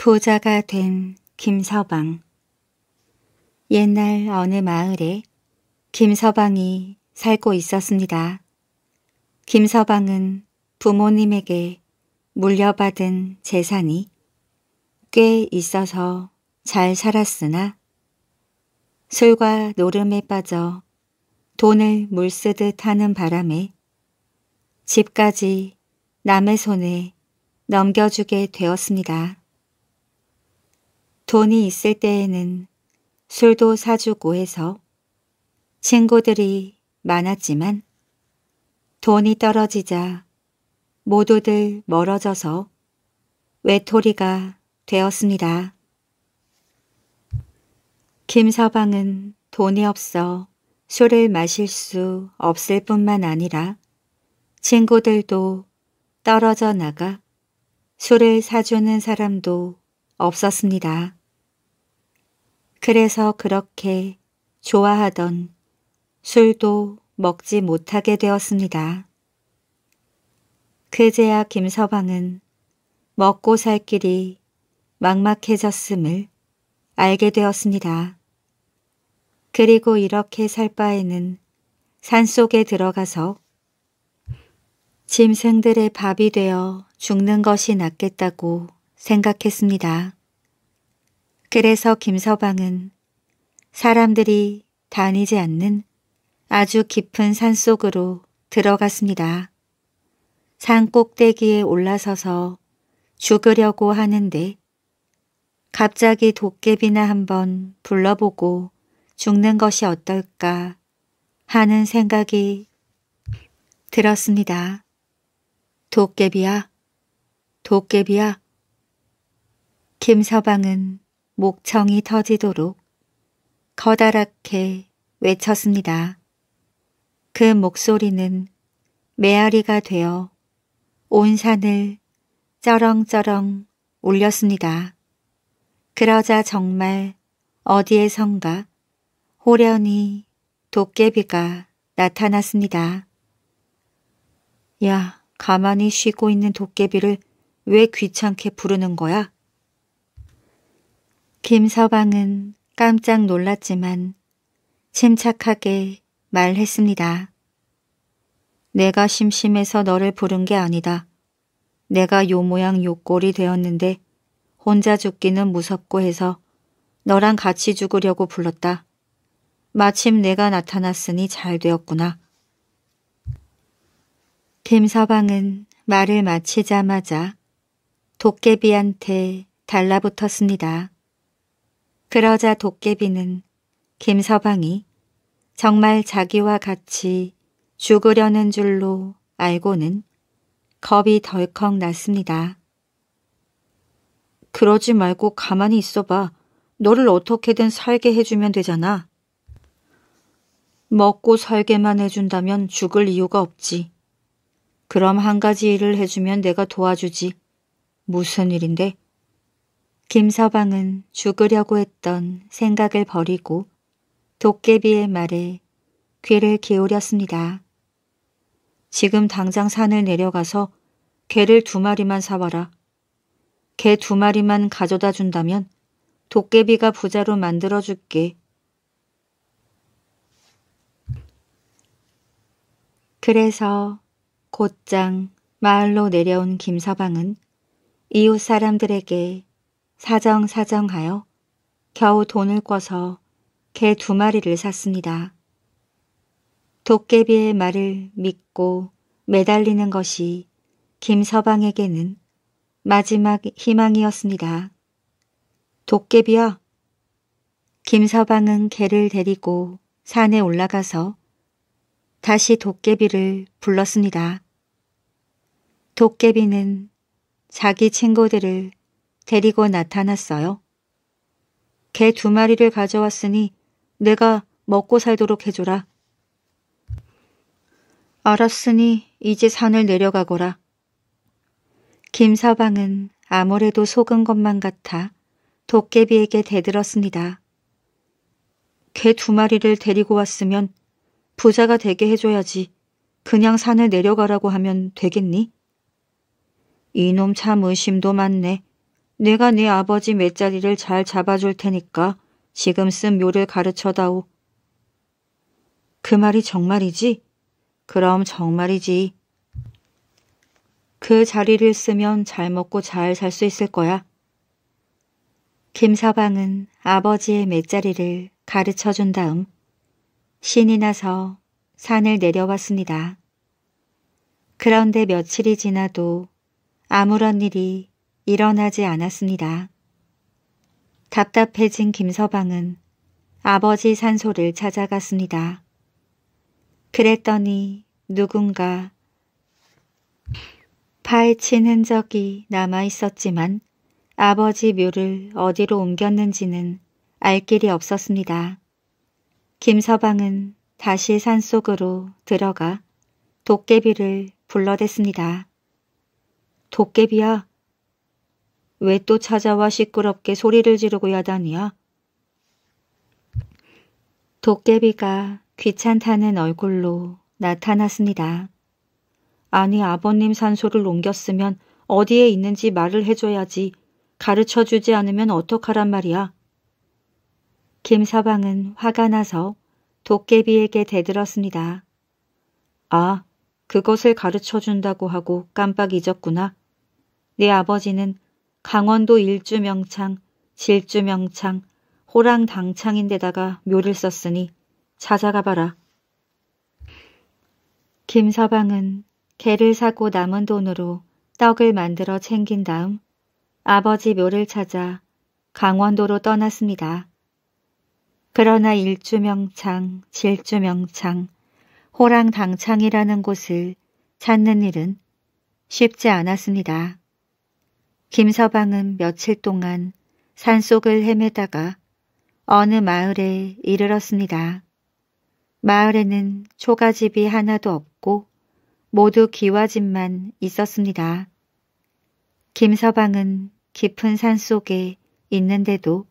부자가 된 김서방 옛날 어느 마을에 김서방이 살고 있었습니다. 김서방은 부모님에게 물려받은 재산이 꽤 있어서 잘 살았으나 술과 노름에 빠져 돈을 물쓰듯 하는 바람에 집까지 남의 손에 넘겨주게 되었습니다. 돈이 있을 때에는 술도 사주고 해서 친구들이 많았지만 돈이 떨어지자 모두들 멀어져서 외톨이가 되었습니다. 김서방은 돈이 없어 술을 마실 수 없을 뿐만 아니라 친구들도 떨어져 나가 술을 사주는 사람도 없었습니다. 그래서 그렇게 좋아하던 술도 먹지 못하게 되었습니다. 그제야 김서방은 먹고 살 길이 막막해졌음을 알게 되었습니다. 그리고 이렇게 살 바에는 산속에 들어가서 짐승들의 밥이 되어 죽는 것이 낫겠다고 생각했습니다. 그래서 김서방은 사람들이 다니지 않는 아주 깊은 산속으로 들어갔습니다. 산 꼭대기에 올라서서 죽으려고 하는데 갑자기 도깨비나 한번 불러보고 죽는 것이 어떨까 하는 생각이 들었습니다. 도깨비야, 도깨비야. 김서방은 목청이 터지도록 커다랗게 외쳤습니다. 그 목소리는 메아리가 되어 온 산을 쩌렁쩌렁 울렸습니다. 그러자 정말 어디에선가 호련히 도깨비가 나타났습니다. 야, 가만히 쉬고 있는 도깨비를 왜 귀찮게 부르는 거야? 김서방은 깜짝 놀랐지만 침착하게 말했습니다. 내가 심심해서 너를 부른 게 아니다. 내가 요 모양 요 꼴이 되었는데 혼자 죽기는 무섭고 해서 너랑 같이 죽으려고 불렀다. 마침 내가 나타났으니 잘 되었구나. 김서방은 말을 마치자마자 도깨비한테 달라붙었습니다. 그러자 도깨비는 김서방이 정말 자기와 같이 죽으려는 줄로 알고는 겁이 덜컥 났습니다. 그러지 말고 가만히 있어봐. 너를 어떻게든 살게 해주면 되잖아. 먹고 살게만 해준다면 죽을 이유가 없지. 그럼 한 가지 일을 해주면 내가 도와주지. 무슨 일인데? 김서방은 죽으려고 했던 생각을 버리고 도깨비의 말에 귀를 기울였습니다. 지금 당장 산을 내려가서 개를 두 마리만 사와라. 개 두 마리만 가져다 준다면 도깨비가 부자로 만들어줄게. 그래서 곧장 마을로 내려온 김서방은 이웃 사람들에게 사정사정하여 겨우 돈을 꿔서 개 두 마리를 샀습니다. 도깨비의 말을 믿고 매달리는 것이 김서방에게는 마지막 희망이었습니다. 도깨비야! 김서방은 개를 데리고 산에 올라가서 다시 도깨비를 불렀습니다. 도깨비는 자기 친구들을 데리고 나타났어요. 개 두 마리를 가져왔으니 내가 먹고 살도록 해줘라. 알았으니 이제 산을 내려가거라. 김서방은 아무래도 속은 것만 같아 도깨비에게 대들었습니다. 개 두 마리를 데리고 왔으면 부자가 되게 해줘야지 그냥 산을 내려가라고 하면 되겠니? 이놈 참 의심도 많네. 내가 네 아버지 맷자리를 잘 잡아줄 테니까 지금 쓴 묘를 가르쳐다오. 그 말이 정말이지? 그럼 정말이지. 그 자리를 쓰면 잘 먹고 잘 살 수 있을 거야. 김서방은 아버지의 맷자리를 가르쳐 준 다음 신이 나서 산을 내려왔습니다. 그런데 며칠이 지나도 아무런 일이 일어나지 않았습니다. 답답해진 김서방은 아버지 산소를 찾아갔습니다. 그랬더니 누군가 파헤친 흔적이 남아있었지만 아버지 묘를 어디로 옮겼는지는 알 길이 없었습니다. 김서방은 다시 산속으로 들어가 도깨비를 불러댔습니다. 도깨비야, 왜또 찾아와 시끄럽게 소리를 지르고 야단이야? 도깨비가 귀찮다는 얼굴로 나타났습니다. 아니 아버님 산소를 옮겼으면 어디에 있는지 말을 해줘야지 가르쳐주지 않으면 어떡하란 말이야. 김서방은 화가 나서 도깨비에게 대들었습니다. 아, 그것을 가르쳐준다고 하고 깜빡 잊었구나. 네 아버지는 강원도 일주명창, 질주명창, 호랑당창인데다가 묘를 썼으니 찾아가 봐라. 김서방은 개를 사고 남은 돈으로 떡을 만들어 챙긴 다음 아버지 묘를 찾아 강원도로 떠났습니다. 그러나 일주명창, 질주명창, 호랑당창이라는 곳을 찾는 일은 쉽지 않았습니다. 김서방은 며칠 동안 산속을 헤매다가 어느 마을에 이르렀습니다. 마을에는 초가집이 하나도 없고 모두 기와집만 있었습니다. 김서방은 깊은 산속에 있는데도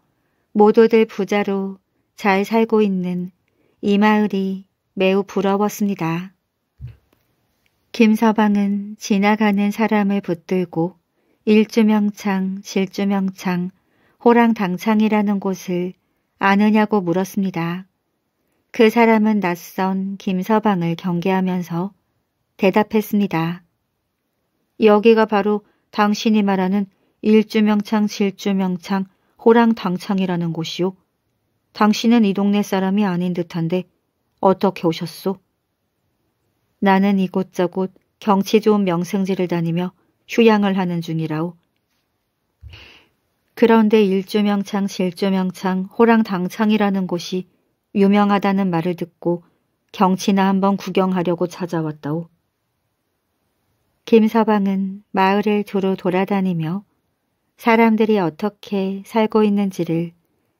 모두들 부자로 잘 살고 있는 이 마을이 매우 부러웠습니다. 김서방은 지나가는 사람을 붙들고 일주명창, 실주명창, 호랑당창이라는 곳을 아느냐고 물었습니다. 그 사람은 낯선 김서방을 경계하면서 대답했습니다. 여기가 바로 당신이 말하는 일주명창, 실주명창, 호랑당창이라는 곳이요. 당신은 이 동네 사람이 아닌 듯한데 어떻게 오셨소? 나는 이곳저곳 경치 좋은 명승지를 다니며 휴양을 하는 중이라오. 그런데 일조명창, 실조명창, 호랑당창이라는 곳이 유명하다는 말을 듣고 경치나 한번 구경하려고 찾아왔다오. 김서방은 마을을 두루 돌아다니며 사람들이 어떻게 살고 있는지를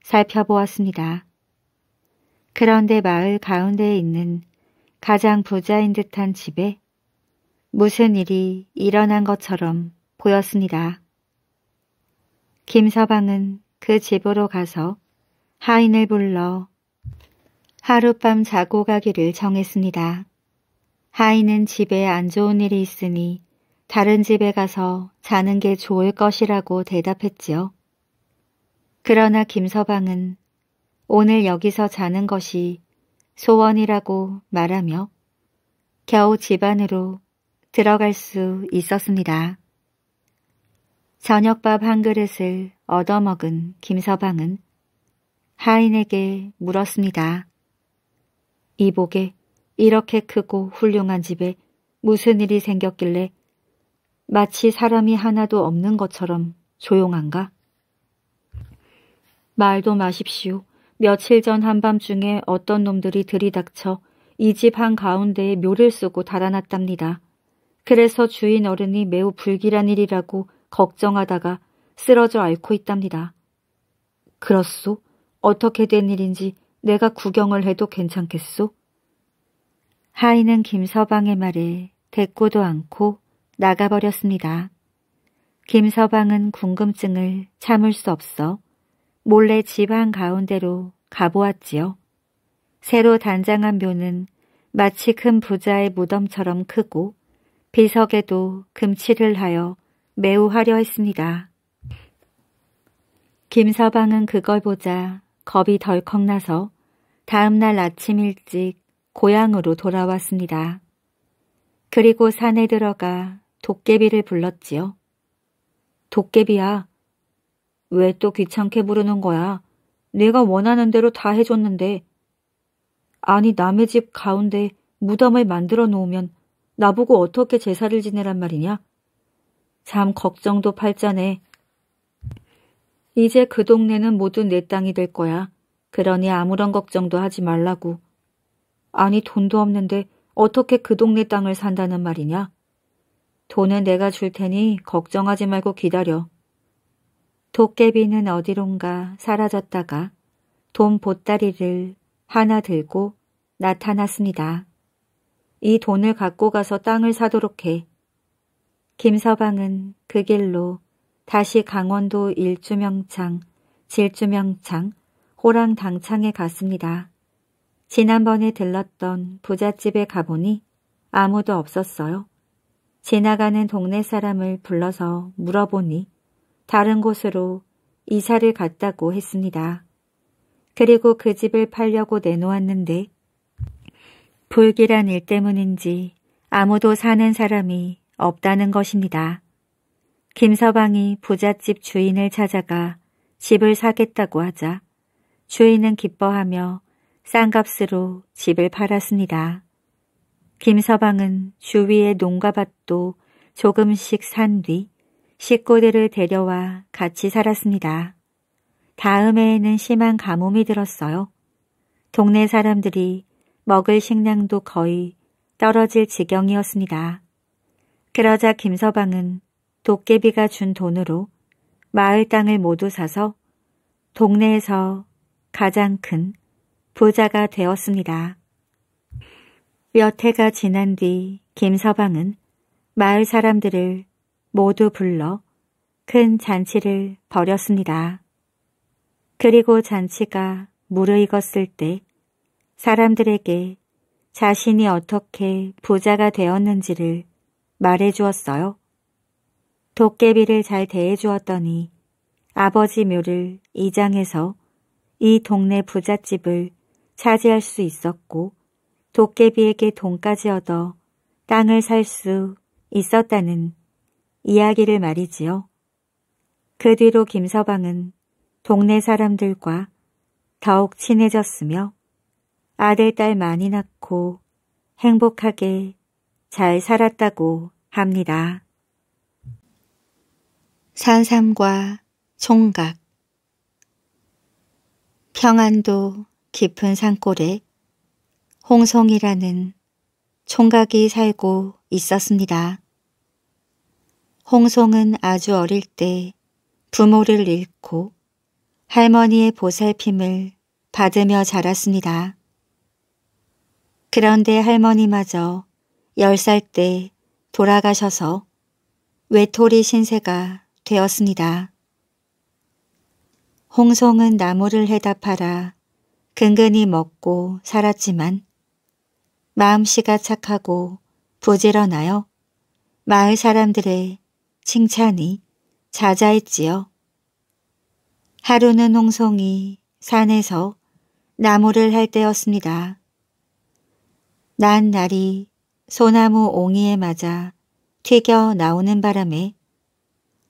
살펴보았습니다. 그런데 마을 가운데에 있는 가장 부자인 듯한 집에 무슨 일이 일어난 것처럼 보였습니다. 김서방은 그 집으로 가서 하인을 불러 하룻밤 자고 가기를 정했습니다. 하인은 집에 안 좋은 일이 있으니 다른 집에 가서 자는 게 좋을 것이라고 대답했지요. 그러나 김서방은 오늘 여기서 자는 것이 소원이라고 말하며 겨우 집안으로 들어갈 수 있었습니다. 저녁밥 한 그릇을 얻어먹은 김서방은 하인에게 물었습니다. 이복에 이렇게 크고 훌륭한 집에 무슨 일이 생겼길래 마치 사람이 하나도 없는 것처럼 조용한가? 말도 마십시오. 며칠 전 한밤중에 어떤 놈들이 들이닥쳐 이 집 한가운데에 묘를 쓰고 달아났답니다. 그래서 주인 어른이 매우 불길한 일이라고 걱정하다가 쓰러져 앓고 있답니다. 그렇소? 어떻게 된 일인지 내가 구경을 해도 괜찮겠소? 하인은 김서방의 말에 대꾸도 않고 나가버렸습니다. 김서방은 궁금증을 참을 수 없어 몰래 지방 가운데로 가보았지요. 새로 단장한 묘는 마치 큰 부자의 무덤처럼 크고 비석에도 금치를 하여 매우 화려 했습니다. 김서방은 그걸 보자 겁이 덜컥 나서 다음날 아침 일찍 고향으로 돌아왔습니다. 그리고 산에 들어가 도깨비를 불렀지요. 도깨비야, 왜 또 귀찮게 부르는 거야? 내가 원하는 대로 다 해줬는데. 아니 남의 집 가운데 무덤을 만들어 놓으면 나보고 어떻게 제사를 지내란 말이냐? 참 걱정도 팔자네. 이제 그 동네는 모두 내 땅이 될 거야. 그러니 아무런 걱정도 하지 말라고. 아니 돈도 없는데 어떻게 그 동네 땅을 산다는 말이냐? 돈은 내가 줄 테니 걱정하지 말고 기다려. 도깨비는 어디론가 사라졌다가 돈 보따리를 하나 들고 나타났습니다. 이 돈을 갖고 가서 땅을 사도록 해. 김서방은 그 길로 다시 강원도 일주명창, 질주명창, 호랑당창에 갔습니다. 지난번에 들렀던 부잣집에 가보니 아무도 없었어요. 지나가는 동네 사람을 불러서 물어보니 다른 곳으로 이사를 갔다고 했습니다. 그리고 그 집을 팔려고 내놓았는데 불길한 일 때문인지 아무도 사는 사람이 없다는 것입니다. 김서방이 부잣집 주인을 찾아가 집을 사겠다고 하자 주인은 기뻐하며 싼값으로 집을 팔았습니다. 김서방은 주위의 농가밭도 조금씩 산 뒤 식구들을 데려와 같이 살았습니다. 다음 해에는 심한 가뭄이 들었어요. 동네 사람들이 먹을 식량도 거의 떨어질 지경이었습니다. 그러자 김서방은 도깨비가 준 돈으로 마을 땅을 모두 사서 동네에서 가장 큰 부자가 되었습니다. 몇 해가 지난 뒤 김서방은 마을 사람들을 모두 불러 큰 잔치를 벌였습니다. 그리고 잔치가 무르익었을 때 사람들에게 자신이 어떻게 부자가 되었는지를 말해 주었어요. 도깨비를 잘 대해 주었더니 아버지 묘를 이장해서 이 동네 부잣집을 차지할 수 있었고 도깨비에게 돈까지 얻어 땅을 살 수 있었다는 이야기를 말이지요. 그 뒤로 김서방은 동네 사람들과 더욱 친해졌으며 아들, 딸 많이 낳고 행복하게 잘 살았다고 합니다. 산삼과 총각 평안도 깊은 산골에 홍성이라는 총각이 살고 있었습니다. 홍성은 아주 어릴 때 부모를 잃고 할머니의 보살핌을 받으며 자랐습니다. 그런데 할머니마저 열 살 때 돌아가셔서 외톨이 신세가 되었습니다. 홍성은 나무를 해답하라 근근히 먹고 살았지만 마음씨가 착하고 부지런하여 마을 사람들의 칭찬이 자자했지요. 하루는 홍성이 산에서 나무를 할 때였습니다. 난 날이 소나무 옹이에 맞아 튀겨 나오는 바람에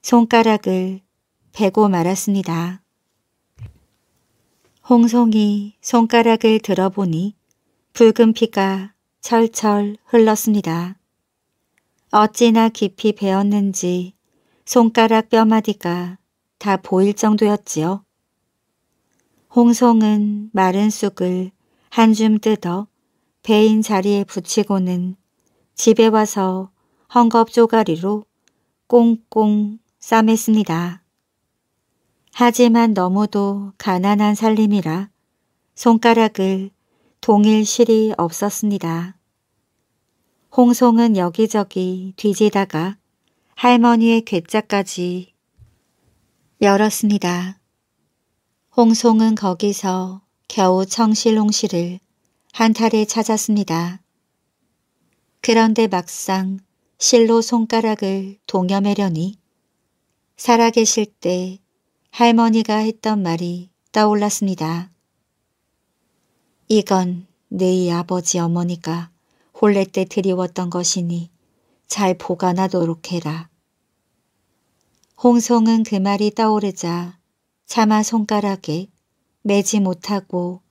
손가락을 베고 말았습니다. 홍송이 손가락을 들어보니 붉은 피가 철철 흘렀습니다. 어찌나 깊이 베었는지 손가락 뼈마디가 다 보일 정도였지요. 홍송은 마른 쑥을 한 줌 뜯어 베인 자리에 붙이고는 집에 와서 헝겊 조가리로 꽁꽁 싸맸습니다. 하지만 너무도 가난한 살림이라 손가락을 동일 실이 없었습니다. 홍송은 여기저기 뒤지다가 할머니의 괴짜까지 열었습니다. 홍송은 거기서 겨우 청실홍실을 한탈에 찾았습니다. 그런데 막상 실로 손가락을 동여매려니 살아계실 때 할머니가 했던 말이 떠올랐습니다. 이건 네이 아버지 어머니가 홀레 때 드리웠던 것이니 잘 보관하도록 해라. 홍성은 그 말이 떠오르자 차마 손가락에 매지 못하고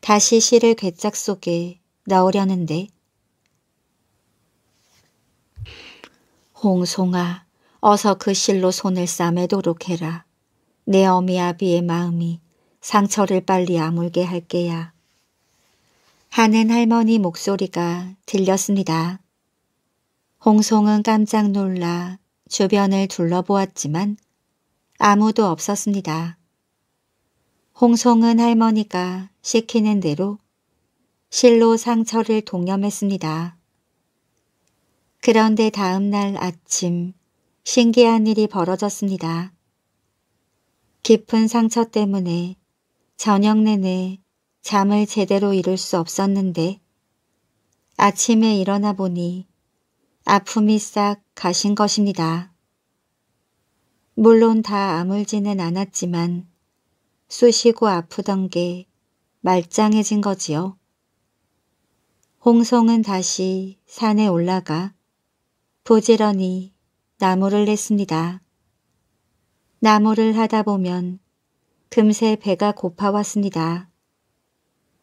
다시 실을 괴짝 속에 넣으려는데 홍송아 어서 그 실로 손을 싸매도록 해라. 내 어미 아비의 마음이 상처를 빨리 아물게 할게야. 하는 할머니 목소리가 들렸습니다. 홍송은 깜짝 놀라 주변을 둘러보았지만 아무도 없었습니다. 홍성은 할머니가 시키는 대로 실로 상처를 동염했습니다. 그런데 다음 날 아침 신기한 일이 벌어졌습니다. 깊은 상처 때문에 저녁 내내 잠을 제대로 이룰 수 없었는데 아침에 일어나 보니 아픔이 싹 가신 것입니다. 물론 다 아물지는 않았지만 쑤시고 아프던 게 말짱해진 거지요. 홍성은 다시 산에 올라가 부지런히 나무를 냈습니다. 나무를 하다 보면 금세 배가 고파왔습니다.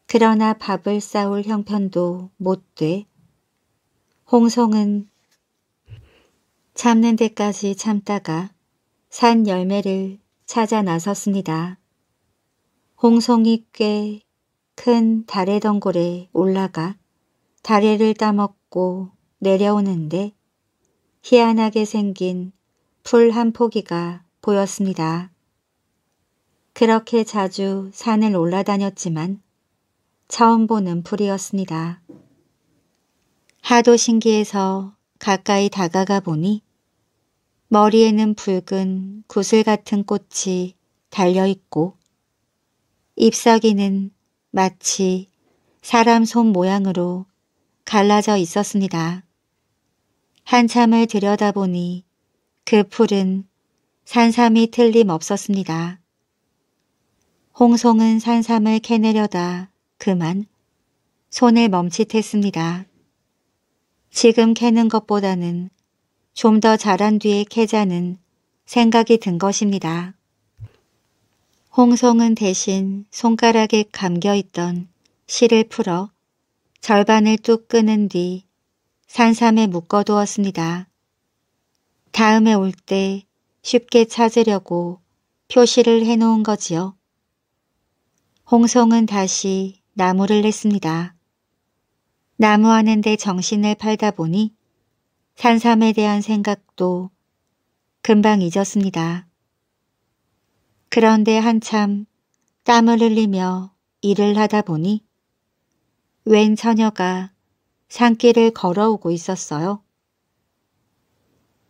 그러나 밥을 싸올 형편도 못 돼. 홍성은 참는 데까지 참다가 산 열매를 찾아 나섰습니다. 홍송이 꽤 큰 다래 덩굴에 올라가 다래를 따먹고 내려오는데 희한하게 생긴 풀 한 포기가 보였습니다. 그렇게 자주 산을 올라다녔지만 처음 보는 풀이었습니다. 하도 신기해서 가까이 다가가 보니 머리에는 붉은 구슬 같은 꽃이 달려있고 잎사귀는 마치 사람 손 모양으로 갈라져 있었습니다. 한참을 들여다보니 그 풀은 산삼이 틀림없었습니다. 홍송은 산삼을 캐내려다 그만 손을 멈칫했습니다. 지금 캐는 것보다는 좀 더 자란 뒤에 캐자는 생각이 든 것입니다. 홍성은 대신 손가락에 감겨있던 실을 풀어 절반을 뚝 끊은 뒤 산삼에 묶어두었습니다. 다음에 올 때 쉽게 찾으려고 표시를 해놓은 거지요. 홍성은 다시 나무를 냈습니다. 나무하는데 정신을 팔다 보니 산삼에 대한 생각도 금방 잊었습니다. 그런데 한참 땀을 흘리며 일을 하다 보니 웬 처녀가 산길을 걸어오고 있었어요.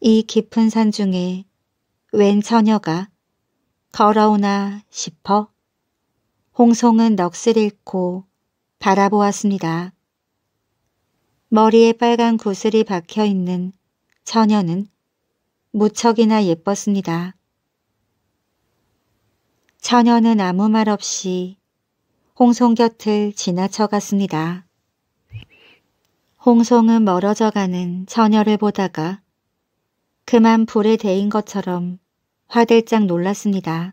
이 깊은 산 중에 웬 처녀가 걸어오나 싶어 홍성은 넋을 잃고 바라보았습니다. 머리에 빨간 구슬이 박혀있는 처녀는 무척이나 예뻤습니다. 처녀는 아무 말 없이 홍송 곁을 지나쳐 갔습니다. 홍송은 멀어져 가는 처녀를 보다가 그만 불에 데인 것처럼 화들짝 놀랐습니다.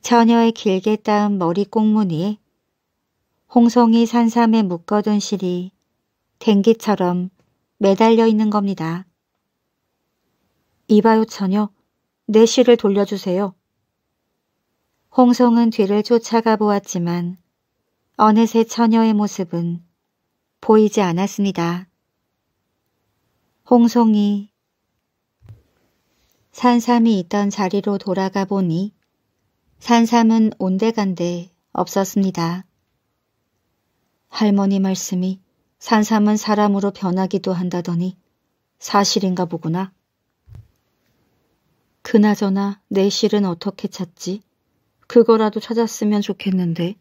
처녀의 길게 따은 머리 꽁무니에 홍송이 산삼에 묶어둔 실이 댕기처럼 매달려 있는 겁니다. 이봐요 처녀, 내 실을 돌려주세요. 홍성은 뒤를 쫓아가 보았지만 어느새 처녀의 모습은 보이지 않았습니다. 홍성이 산삼이 있던 자리로 돌아가 보니 산삼은 온데간데 없었습니다. 할머니 말씀이 산삼은 사람으로 변하기도 한다더니 사실인가 보구나. 그나저나 내 실은 어떻게 찾지? 그거라도 찾았으면 좋겠는데.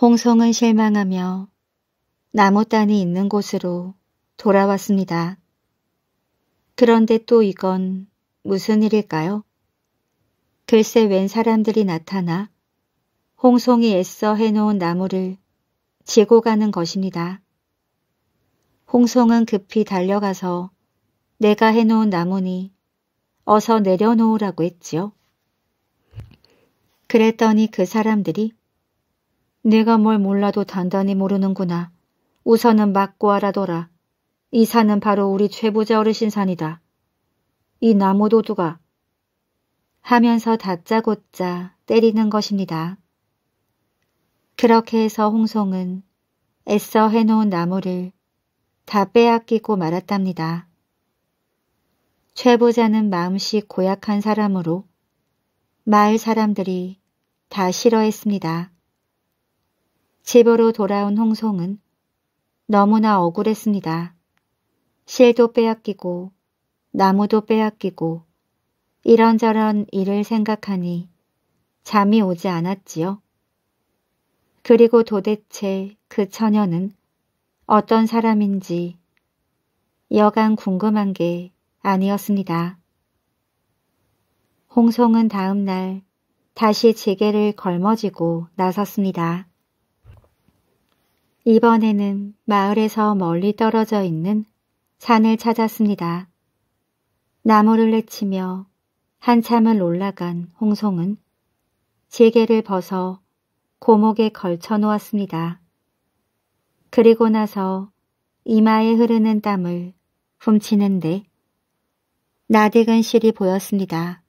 홍성은 실망하며 나무단이 있는 곳으로 돌아왔습니다. 그런데 또 이건 무슨 일일까요? 글쎄 웬 사람들이 나타나 홍성이 애써 해놓은 나무를 지고 가는 것입니다. 홍성은 급히 달려가서 내가 해놓은 나무니 어서 내려놓으라고 했지요. 그랬더니 그 사람들이 내가 뭘 몰라도 단단히 모르는구나. 우선은 맞고 알아둬라. 이 산은 바로 우리 최부자 어르신 산이다. 이 나무 도두가 하면서 다짜고짜 때리는 것입니다. 그렇게 해서 홍성은 애써 해놓은 나무를 다 빼앗기고 말았답니다. 최부자는 마음씨 고약한 사람으로 마을 사람들이 다 싫어했습니다. 집으로 돌아온 홍송은 너무나 억울했습니다. 실도 빼앗기고 나무도 빼앗기고 이런저런 일을 생각하니 잠이 오지 않았지요. 그리고 도대체 그 처녀는 어떤 사람인지 여간 궁금한 게 아니었습니다. 홍송은 다음 날 다시 지게를 걸머지고 나섰습니다. 이번에는 마을에서 멀리 떨어져 있는 산을 찾았습니다. 나무를 내치며 한참을 올라간 홍송은 지게를 벗어 고목에 걸쳐 놓았습니다. 그리고 나서 이마에 흐르는 땀을 훔치는데 나득은 실이 보였습니다.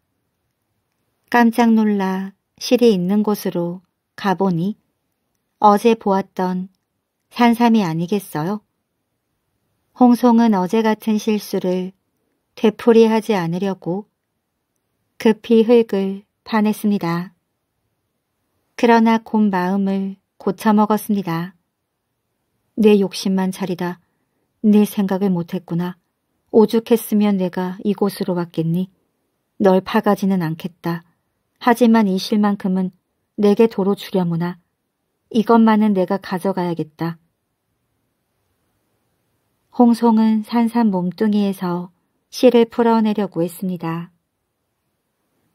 깜짝 놀라 실이 있는 곳으로 가보니 어제 보았던 산삼이 아니겠어요? 홍송은 어제 같은 실수를 되풀이하지 않으려고 급히 흙을 반했습니다 그러나 곧 마음을 고쳐먹었습니다. 내 욕심만 차리다. 내 생각을 못했구나. 오죽했으면 내가 이곳으로 왔겠니? 널 파가지는 않겠다. 하지만 이 실만큼은 내게 도로 주려무나 이것만은 내가 가져가야겠다. 홍송은 산산 몸뚱이에서 실을 풀어내려고 했습니다.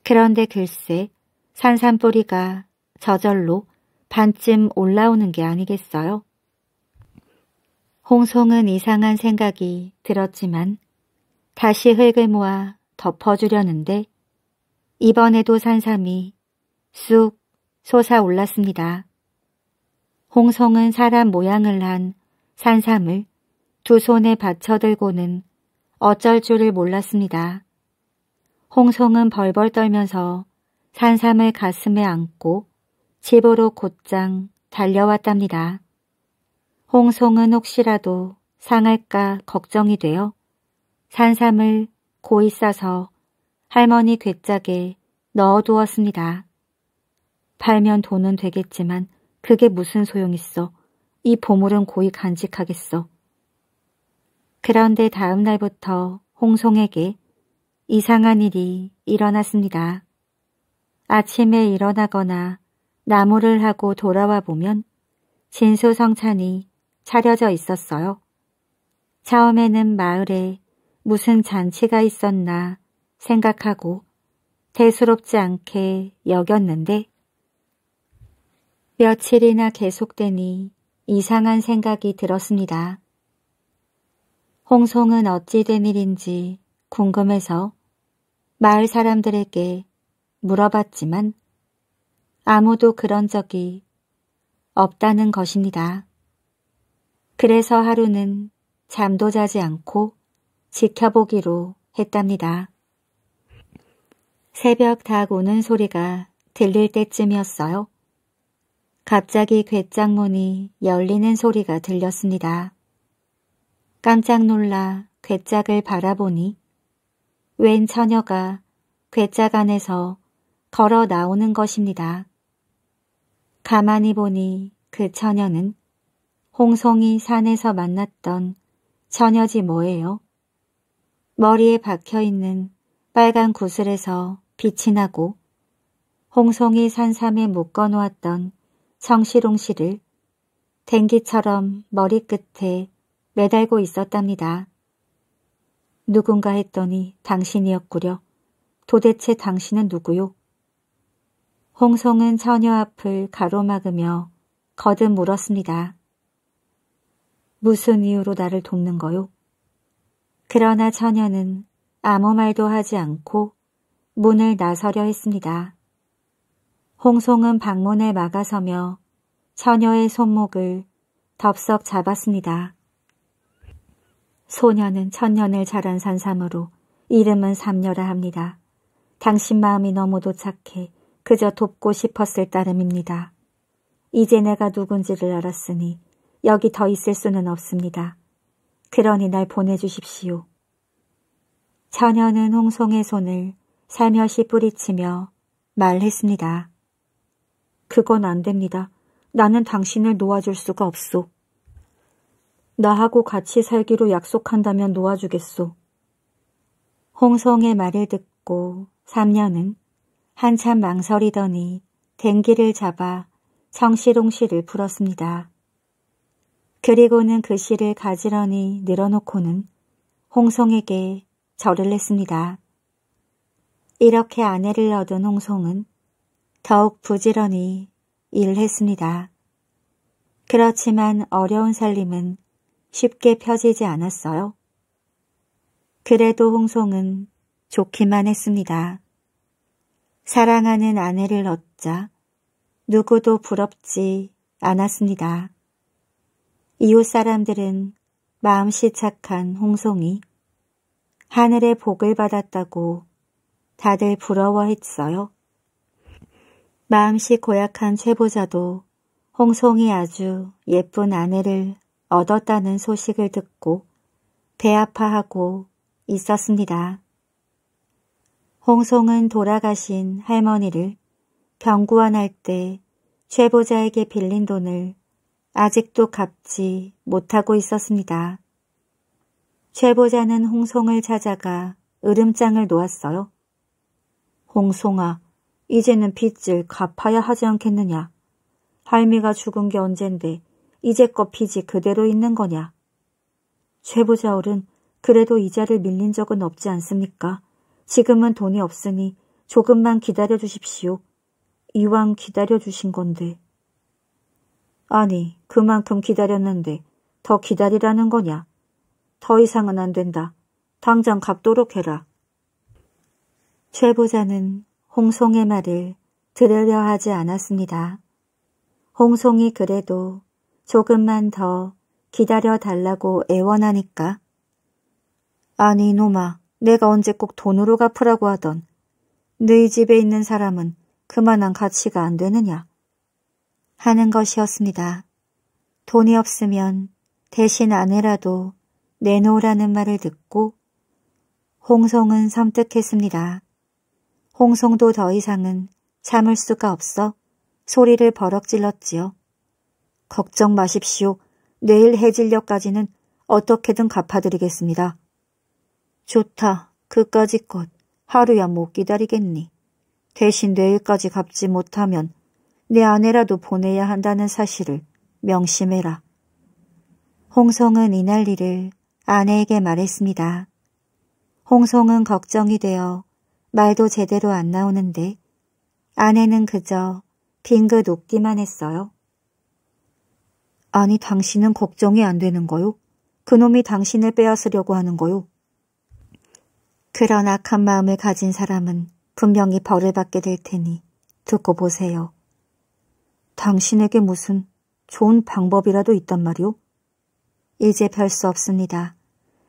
그런데 글쎄 산산뿌리가 저절로 반쯤 올라오는 게 아니겠어요? 홍송은 이상한 생각이 들었지만 다시 흙을 모아 덮어주려는데 이번에도 산삼이 쑥 솟아올랐습니다. 홍성은 사람 모양을 한 산삼을 두 손에 받쳐들고는 어쩔 줄을 몰랐습니다. 홍성은 벌벌 떨면서 산삼을 가슴에 안고 집으로 곧장 달려왔답니다. 홍성은 혹시라도 상할까 걱정이 되어 산삼을 고이 싸서 할머니 괴짝에 넣어두었습니다. 팔면 돈은 되겠지만 그게 무슨 소용있어. 이 보물은 고이 간직하겠어. 그런데 다음 날부터 홍송에게 이상한 일이 일어났습니다. 아침에 일어나거나 나무를 하고 돌아와 보면 진수성찬이 차려져 있었어요. 처음에는 마을에 무슨 잔치가 있었나 생각하고 대수롭지 않게 여겼는데 며칠이나 계속되니 이상한 생각이 들었습니다. 홍성은 어찌 된 일인지 궁금해서 마을 사람들에게 물어봤지만 아무도 그런 적이 없다는 것입니다. 그래서 하루는 잠도 자지 않고 지켜보기로 했답니다. 새벽 닭오는 소리가 들릴 때쯤이었어요. 갑자기 괴짝문이 열리는 소리가 들렸습니다. 깜짝 놀라 괴짝을 바라보니 웬 처녀가 괴짝 안에서 걸어 나오는 것입니다. 가만히 보니 그 처녀는 홍송이 산에서 만났던 처녀지 뭐예요. 머리에 박혀있는 빨간 구슬에서 빛이 나고 홍송이 산삼에 묶어 놓았던 청시롱 씨를 댕기처럼 머리끝에 매달고 있었답니다. 누군가 했더니 당신이었구려. 도대체 당신은 누구요? 홍성은 처녀 앞을 가로막으며 거듭 물었습니다. 무슨 이유로 나를 돕는 거요? 그러나 처녀는 아무 말도 하지 않고 문을 나서려 했습니다. 홍송은 방문에 막아서며 처녀의 손목을 덥석 잡았습니다. 소녀는 천년을 자란 산삼으로 이름은 삼녀라 합니다. 당신 마음이 너무도 착해 그저 돕고 싶었을 따름입니다. 이제 내가 누군지를 알았으니 여기 더 있을 수는 없습니다. 그러니 날 보내주십시오. 처녀는 홍송의 손을 살며시 뿌리치며 말했습니다. 그건 안 됩니다. 나는 당신을 놓아줄 수가 없소. 나하고 같이 살기로 약속한다면 놓아주겠소. 홍성의 말을 듣고 3년은 한참 망설이더니 댕기를 잡아 정시롱 시를 풀었습니다. 그리고는 그 시를 가지런히 늘어놓고는 홍성에게 절을 했습니다. 이렇게 아내를 얻은 홍송은 더욱 부지런히 일을 했습니다. 그렇지만 어려운 살림은 쉽게 펴지지 않았어요. 그래도 홍송은 좋기만 했습니다. 사랑하는 아내를 얻자 누구도 부럽지 않았습니다. 이웃 사람들은 마음씨 착한 홍송이 하늘의 복을 받았다고 다들 부러워했어요. 마음씨 고약한 최보자도 홍송이 아주 예쁜 아내를 얻었다는 소식을 듣고 배 아파하고 있었습니다. 홍송은 돌아가신 할머니를 병구원할 때 최보자에게 빌린 돈을 아직도 갚지 못하고 있었습니다. 최보자는 홍송을 찾아가 으름장을 놓았어요. 공송아, 이제는 빚을 갚아야 하지 않겠느냐. 할미가 죽은 게 언젠데 이제껏 빚이 그대로 있는 거냐. 최부자얼은 그래도 이자를 밀린 적은 없지 않습니까? 지금은 돈이 없으니 조금만 기다려 주십시오. 이왕 기다려 주신 건데. 아니, 그만큼 기다렸는데 더 기다리라는 거냐. 더 이상은 안 된다. 당장 갚도록 해라. 최부자는 홍송의 말을 들으려 하지 않았습니다. 홍송이 그래도 조금만 더 기다려 달라고 애원하니까. 아니 놈아 내가 언제 꼭 돈으로 갚으라고 하던 너희 네 집에 있는 사람은 그만한 가치가 안 되느냐 하는 것이었습니다. 돈이 없으면 대신 아내라도 내놓으라는 말을 듣고 홍성은 섬뜩했습니다. 홍성도 더 이상은 참을 수가 없어 소리를 버럭 질렀지요. 걱정 마십시오. 내일 해질녘까지는 어떻게든 갚아드리겠습니다. 좋다. 그까지 것. 하루야 못 기다리겠니. 대신 내일까지 갚지 못하면 내 아내라도 보내야 한다는 사실을 명심해라. 홍성은 이날 일을 아내에게 말했습니다. 홍성은 걱정이 되어 말도 제대로 안 나오는데 아내는 그저 빙긋 웃기만 했어요. 아니 당신은 걱정이 안 되는 거요? 그놈이 당신을 빼앗으려고 하는 거요? 그런 악한 마음을 가진 사람은 분명히 벌을 받게 될 테니 듣고 보세요. 당신에게 무슨 좋은 방법이라도 있단 말이오? 이제 별 수 없습니다.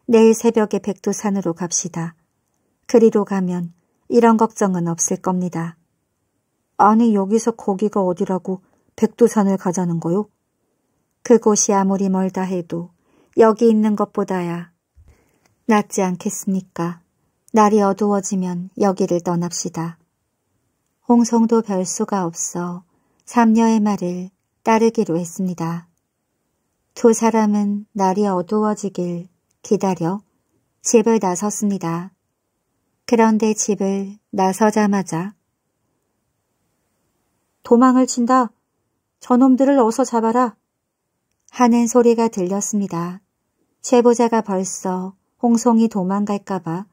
내일 새벽에 백두산으로 갑시다. 그리로 가면 이런 걱정은 없을 겁니다. 아니 여기서 거기가 어디라고 백두산을 가자는 거요? 그곳이 아무리 멀다 해도 여기 있는 것보다야 낫지 않겠습니까? 날이 어두워지면 여기를 떠납시다. 홍성도 별수가 없어 삼녀의 말을 따르기로 했습니다. 두 사람은 날이 어두워지길 기다려 집을 나섰습니다. 그런데 집을 나서자마자 도망을 친다. 저놈들을 어서 잡아라. 하는 소리가 들렸습니다. 최보자가 벌써 홍송이 도망갈까봐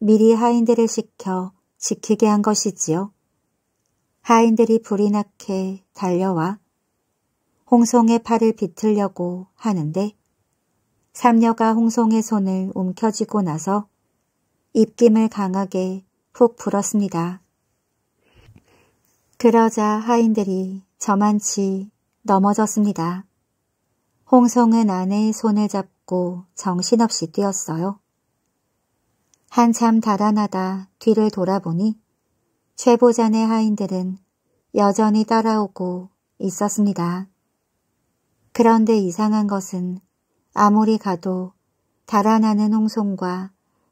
미리 하인들을 시켜 지키게 한 것이지요. 하인들이 불이 나게 달려와 홍송의 팔을 비틀려고 하는데 삼녀가 홍송의 손을 움켜쥐고 나서 입김을 강하게 훅 불었습니다. 그러자 하인들이 저만치 넘어졌습니다. 홍성은 아내의 손을 잡고 정신없이 뛰었어요. 한참 달아나다 뒤를 돌아보니 최보잔의 하인들은 여전히 따라오고 있었습니다. 그런데 이상한 것은 아무리 가도 달아나는 홍송과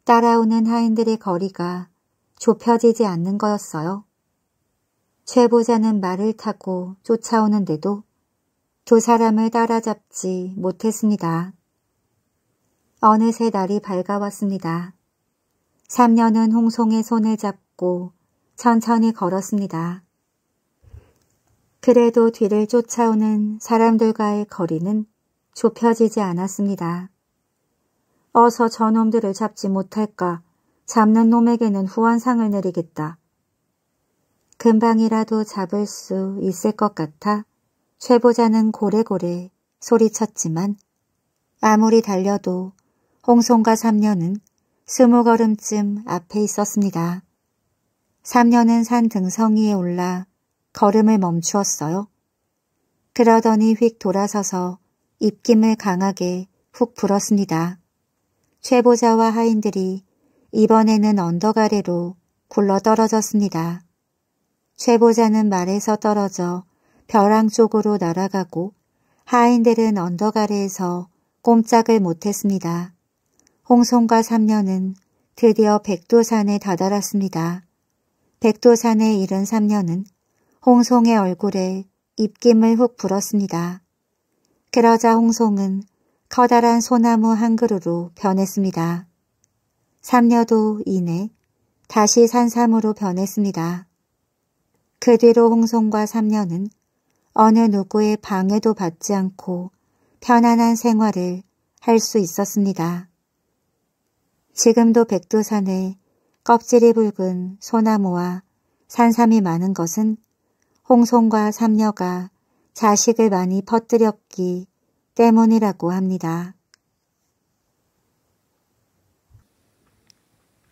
따라오는 하인들의 거리가 좁혀지지 않는 거였어요. 최보자는 말을 타고 쫓아오는데도 두 사람을 따라잡지 못했습니다. 어느새 날이 밝아왔습니다. 3년은 홍송의 손을 잡고 천천히 걸었습니다. 그래도 뒤를 쫓아오는 사람들과의 거리는 좁혀지지 않았습니다. 어서 저놈들을 잡지 못할까. 잡는 놈에게는 후원상을 내리겠다. 금방이라도 잡을 수 있을 것 같아. 최보자는 고래고래 소리쳤지만 아무리 달려도 홍송과 삼녀는 스무 걸음쯤 앞에 있었습니다. 삼녀는 산 등성이에 올라 걸음을 멈추었어요. 그러더니 휙 돌아서서 입김을 강하게 훅 불었습니다. 최보자와 하인들이 이번에는 언덕 아래로 굴러 떨어졌습니다. 최보자는 말에서 떨어져 벼랑 쪽으로 날아가고 하인들은 언덕 아래에서 꼼짝을 못했습니다. 홍성과 3년은 드디어 백두산에 다다랐습니다. 백두산에 이른 3년은 홍송의 얼굴에 입김을 훅 불었습니다. 그러자 홍송은 커다란 소나무 한 그루로 변했습니다. 3여도 이내 다시 산삼으로 변했습니다. 그 뒤로 홍성과 3년은 어느 누구의 방해도 받지 않고 편안한 생활을 할 수 있었습니다. 지금도 백두산에 껍질이 붉은 소나무와 산삼이 많은 것은 홍송과 삼녀가 자식을 많이 퍼뜨렸기 때문이라고 합니다.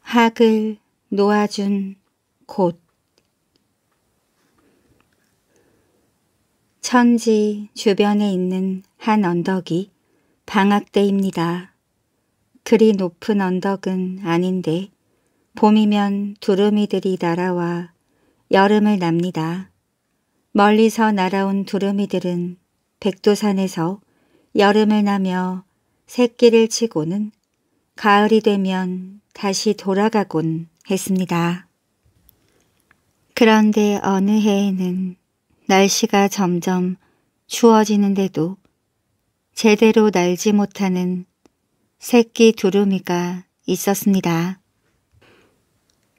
학을 놓아준 곳 천지 주변에 있는 한 언덕이 방학대입니다. 그리 높은 언덕은 아닌데 봄이면 두루미들이 날아와 여름을 납니다. 멀리서 날아온 두루미들은 백두산에서 여름을 나며 새끼를 치고는 가을이 되면 다시 돌아가곤 했습니다. 그런데 어느 해에는 날씨가 점점 추워지는데도 제대로 날지 못하는 새끼 두루미가 있었습니다.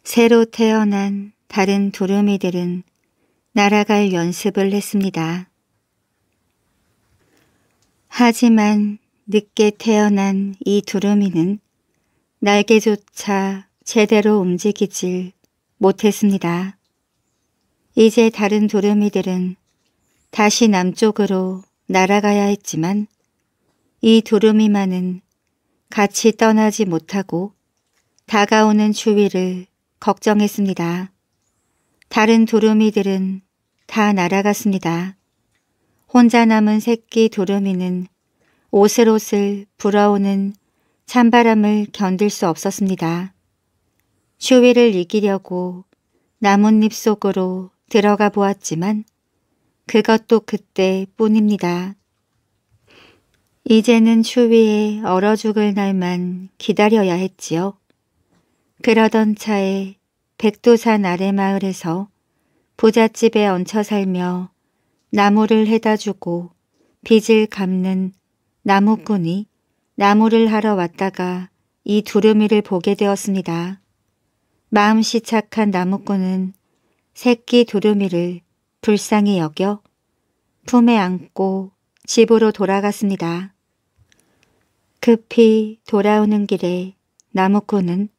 새로 태어난 다른 두루미들은 날아갈 연습을 했습니다. 하지만 늦게 태어난 이 두루미는 날개조차 제대로 움직이질 못했습니다. 이제 다른 두루미들은 다시 남쪽으로 날아가야 했지만 이 두루미만은 같이 떠나지 못하고 다가오는 추위를 걱정했습니다. 다른 두루미들은 다 날아갔습니다. 혼자 남은 새끼 두루미는 오슬오슬 불어오는 찬바람을 견딜 수 없었습니다. 추위를 이기려고 나뭇잎 속으로 들어가 보았지만 그것도 그때뿐입니다. 이제는 추위에 얼어 죽을 날만 기다려야 했지요. 그러던 차에 백두산 아래 마을에서 부잣집에 얹혀 살며 나무를 해다 주고 빚을 갚는 나무꾼이 나무를 하러 왔다가 이 두루미를 보게 되었습니다. 마음씨 착한 나무꾼은 새끼 두루미를 불쌍히 여겨 품에 안고 집으로 돌아갔습니다. 급히 돌아오는 길에 나무꾼은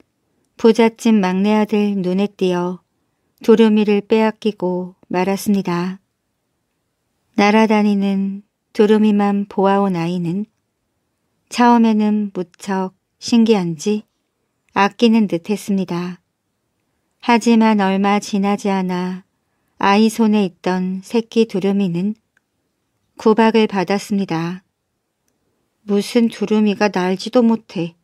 부잣집 막내 아들 눈에 띄어 두루미를 빼앗기고 말았습니다. 날아다니는 두루미만 보아온 아이는 처음에는 무척 신기한지 아끼는 듯 했습니다. 하지만 얼마 지나지 않아 아이 손에 있던 새끼 두루미는 구박을 받았습니다. 무슨 두루미가 날지도 못해.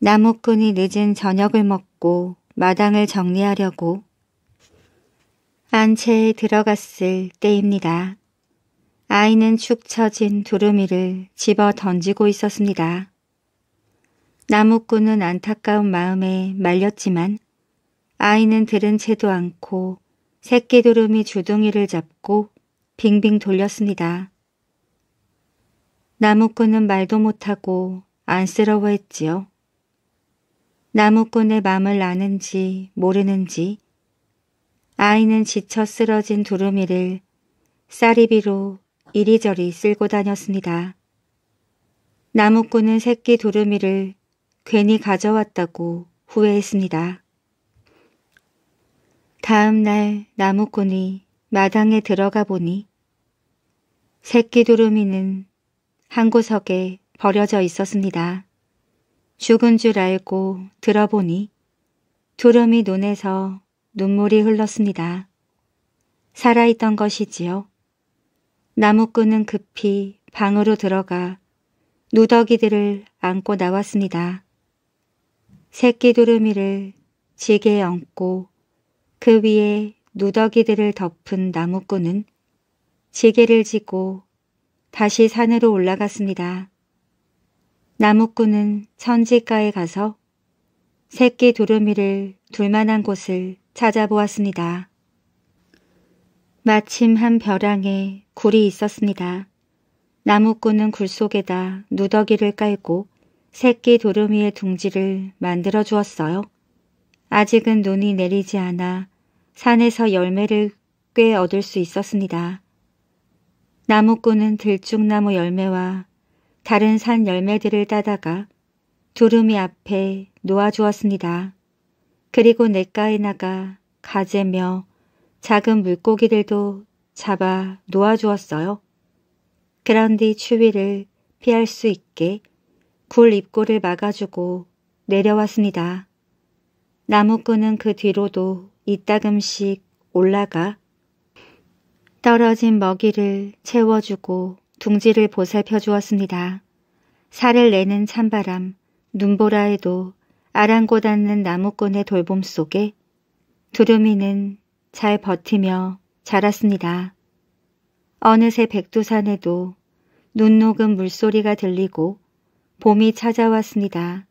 나무꾼이 늦은 저녁을 먹고 마당을 정리하려고 안채 들어갔을 때입니다. 아이는 축 처진 두루미를 집어 던지고 있었습니다. 나무꾼은 안타까운 마음에 말렸지만 아이는 들은 채도 않고 새끼 두루미 주둥이를 잡고 빙빙 돌렸습니다. 나무꾼은 말도 못하고 안쓰러워했지요. 나무꾼의 맘을 아는지 모르는지 아이는 지쳐 쓰러진 두루미를 쌀이비로 이리저리 쓸고 다녔습니다. 나무꾼은 새끼 두루미를 괜히 가져왔다고 후회했습니다. 다음 날 나무꾼이 마당에 들어가 보니 새끼 두루미는 한 구석에 버려져 있었습니다. 죽은 줄 알고 들어보니 두루미 눈에서 눈물이 흘렀습니다. 살아있던 것이지요. 나무꾼은 급히 방으로 들어가 누더기들을 안고 나왔습니다. 새끼 두루미를 지게에 얹고 그 위에 누더기들을 덮은 나무꾼은 지게를 지고 다시 산으로 올라갔습니다. 나무꾼은 천지가에 가서 새끼 두루미를 둘만한 곳을 찾아보았습니다. 마침 한 벼랑에 굴이 있었습니다. 나무꾼은 굴 속에다 누더기를 깔고 새끼 도루미의 둥지를 만들어 주었어요. 아직은 눈이 내리지 않아 산에서 열매를 꽤 얻을 수 있었습니다. 나무꾼은 들쭉나무 열매와 다른 산 열매들을 따다가 두루미 앞에 놓아주었습니다. 그리고 냇가에 나가 가재며 작은 물고기들도 잡아 놓아주었어요. 그런 뒤 추위를 피할 수 있게 굴 입구를 막아주고 내려왔습니다. 나무꾼은 그 뒤로도 이따금씩 올라가 떨어진 먹이를 채워주고 둥지를 보살펴 주었습니다. 살을 내는 찬바람, 눈보라에도 아랑곳않는 나무꾼의 돌봄 속에 두루미는 잘 버티며 자랐습니다. 어느새 백두산에도 눈 녹은 물소리가 들리고 봄이 찾아왔습니다.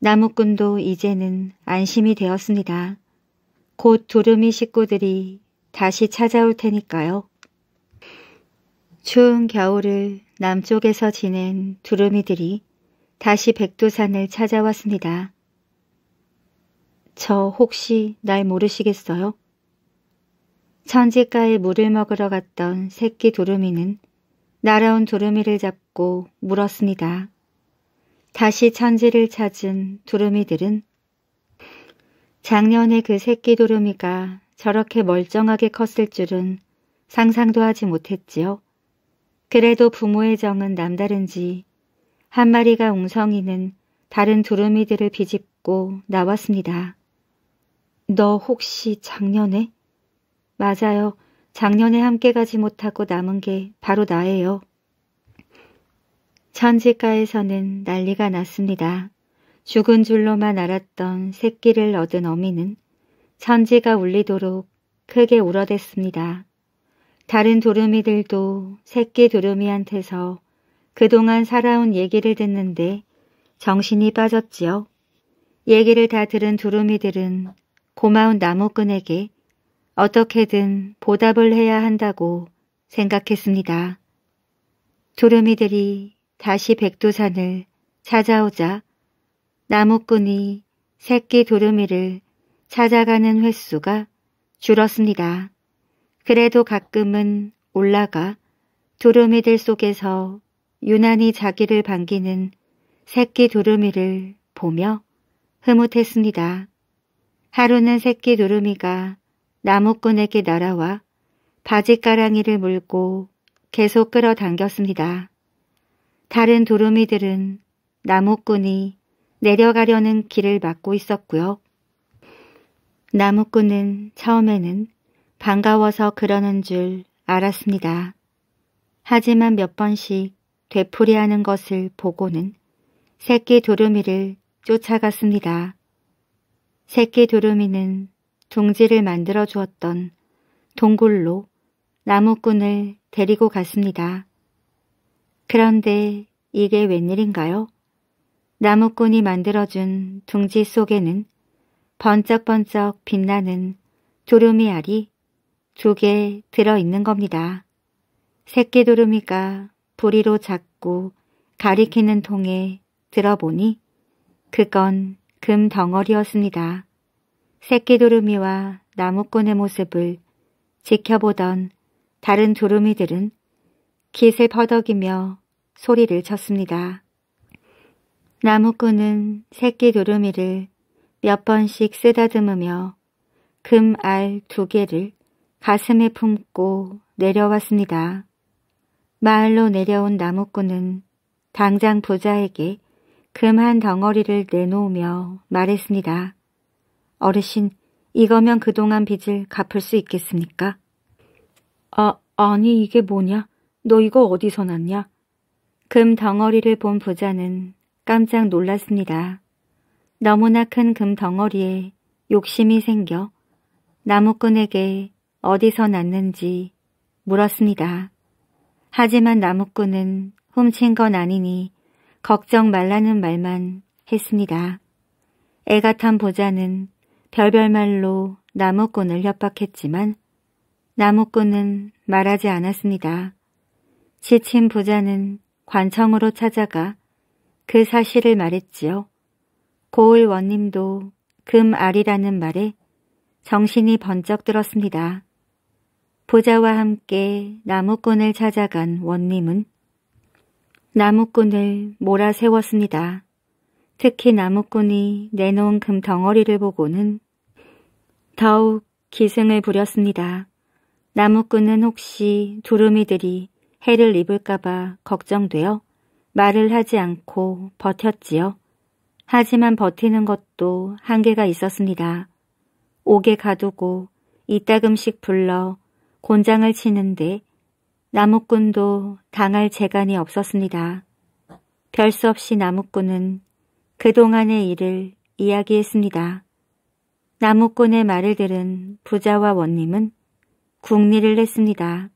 나무꾼도 이제는 안심이 되었습니다. 곧 두루미 식구들이 다시 찾아올 테니까요. 추운 겨울을 남쪽에서 지낸 두루미들이 다시 백두산을 찾아왔습니다. 저 혹시 날 모르시겠어요? 천지가에 물을 먹으러 갔던 새끼 도루미는 날아온 도루미를 잡고 물었습니다. 다시 천지를 찾은 도루미들은 작년에 그 새끼 도루미가 저렇게 멀쩡하게 컸을 줄은 상상도 하지 못했지요. 그래도 부모의 정은 남다른지 한 마리가 웅성이는 다른 두루미들을 비집고 나왔습니다. 너 혹시 작년에? 맞아요. 작년에 함께 가지 못하고 남은 게 바로 나예요. 천지가에서는 난리가 났습니다. 죽은 줄로만 알았던 새끼를 얻은 어미는 천지가 울리도록 크게 울어댔습니다. 다른 두루미들도 새끼 두루미한테서 그동안 살아온 얘기를 듣는데 정신이 빠졌지요. 얘기를 다 들은 두루미들은 고마운 나무꾼에게 어떻게든 보답을 해야 한다고 생각했습니다. 두루미들이 다시 백두산을 찾아오자 나무꾼이 새끼 두루미를 찾아가는 횟수가 줄었습니다. 그래도 가끔은 올라가 두루미들 속에서 유난히 자기를 반기는 새끼 두루미를 보며 흐뭇했습니다. 하루는 새끼 두루미가 나무꾼에게 날아와 바지가랑이를 물고 계속 끌어당겼습니다. 다른 두루미들은 나무꾼이 내려가려는 길을 막고 있었고요. 나무꾼은 처음에는 반가워서 그러는 줄 알았습니다. 하지만 몇 번씩 되풀이하는 것을 보고는 새끼 도루미를 쫓아갔습니다. 새끼 도루미는 둥지를 만들어 주었던 동굴로 나무꾼을 데리고 갔습니다. 그런데 이게 웬일인가요? 나무꾼이 만들어준 둥지 속에는 번쩍번쩍 빛나는 도루미 알이 두 개 들어있는 겁니다. 새끼 도루미가 도리로 잡고 가리키는 통에 들어보니 그건 금 덩어리였습니다. 새끼 두루미와 나무꾼의 모습을 지켜보던 다른 두루미들은 깃을 퍼덕이며 소리를 쳤습니다. 나무꾼은 새끼 두루미를 몇 번씩 쓰다듬으며 금 알 두 개를 가슴에 품고 내려왔습니다. 마을로 내려온 나무꾼은 당장 부자에게 금 한 덩어리를 내놓으며 말했습니다. 어르신, 이거면 그동안 빚을 갚을 수 있겠습니까? 아, 아니 이게 뭐냐? 너 이거 어디서 났냐? 금 덩어리를 본 부자는 깜짝 놀랐습니다. 너무나 큰 금 덩어리에 욕심이 생겨 나무꾼에게 어디서 났는지 물었습니다. 하지만 나무꾼은 훔친 건 아니니 걱정 말라는 말만 했습니다. 애가 탄 보자는 별별 말로 나무꾼을 협박했지만 나무꾼은 말하지 않았습니다. 지친 부자는 관청으로 찾아가 그 사실을 말했지요. 고을 원님도 금알이라는 말에 정신이 번쩍 들었습니다. 보자와 함께 나무꾼을 찾아간 원님은 나무꾼을 몰아 세웠습니다. 특히 나무꾼이 내놓은 금 덩어리를 보고는 더욱 기승을 부렸습니다. 나무꾼은 혹시 두루미들이 해를 입을까봐 걱정되어 말을 하지 않고 버텼지요. 하지만 버티는 것도 한계가 있었습니다. 옥에 가두고 이따금씩 불러 곤장을 치는데 나무꾼도 당할 재간이 없었습니다. 별수 없이 나무꾼은 그동안의 일을 이야기했습니다. 나무꾼의 말을 들은 부자와 원님은 궁리를 했습니다.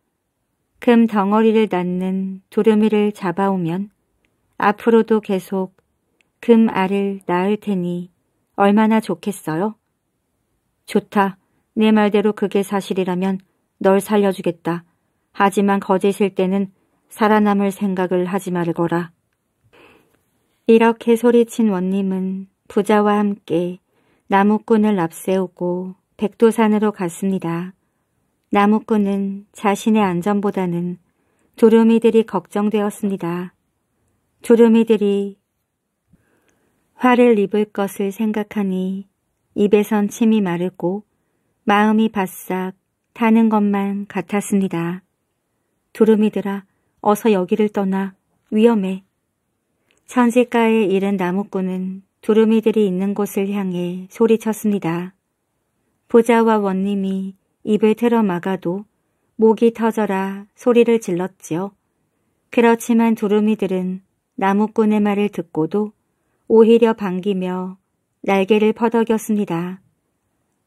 금 덩어리를 낳는 두루미를 잡아오면 앞으로도 계속 금 알을 낳을 테니 얼마나 좋겠어요? 좋다. 내 말대로 그게 사실이라면 널 살려주겠다. 하지만 거짓일 때는 살아남을 생각을 하지 말거라. 이렇게 소리친 원님은 부자와 함께 나무꾼을 앞세우고 백두산으로 갔습니다. 나무꾼은 자신의 안전보다는 두루미들이 걱정되었습니다. 두루미들이 화를 입을 것을 생각하니 입에선 침이 마르고 마음이 바싹 다는 것만 같았습니다. 두루미들아 어서 여기를 떠나 위험해. 천지가에 이른 나무꾼은 두루미들이 있는 곳을 향해 소리쳤습니다. 부자와 원님이 입을 틀어 막아도 목이 터져라 소리를 질렀지요. 그렇지만 두루미들은 나무꾼의 말을 듣고도 오히려 반기며 날개를 퍼덕였습니다.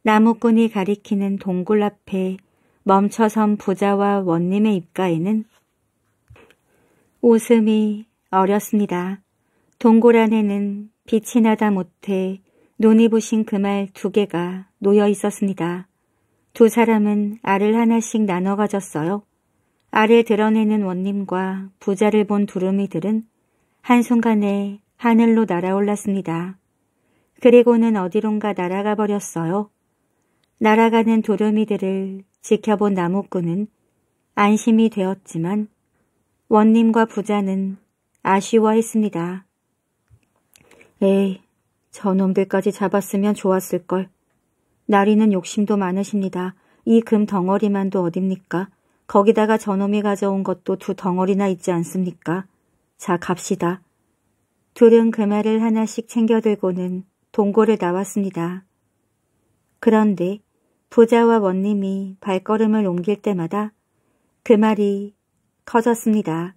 나무꾼이 가리키는 동굴 앞에 멈춰선 부자와 원님의 입가에는 웃음이 어렸습니다. 동굴 안에는 빛이 나다 못해 눈이 부신 그 말 두 개가 놓여 있었습니다. 두 사람은 알을 하나씩 나눠 가졌어요. 알을 드러내는 원님과 부자를 본 두루미들은 한순간에 하늘로 날아올랐습니다. 그리고는 어디론가 날아가 버렸어요. 날아가는 도르미들을 지켜본 나무꾼은 안심이 되었지만 원님과 부자는 아쉬워했습니다. 에이, 저놈들까지 잡았으면 좋았을걸. 나리는 욕심도 많으십니다. 이 금 덩어리만도 어딥니까? 거기다가 저놈이 가져온 것도 두 덩어리나 있지 않습니까? 자, 갑시다. 둘은 금알을 그 하나씩 챙겨들고는 동고를 나왔습니다. 그런데 부자와 원님이 발걸음을 옮길 때마다 그 말이 커졌습니다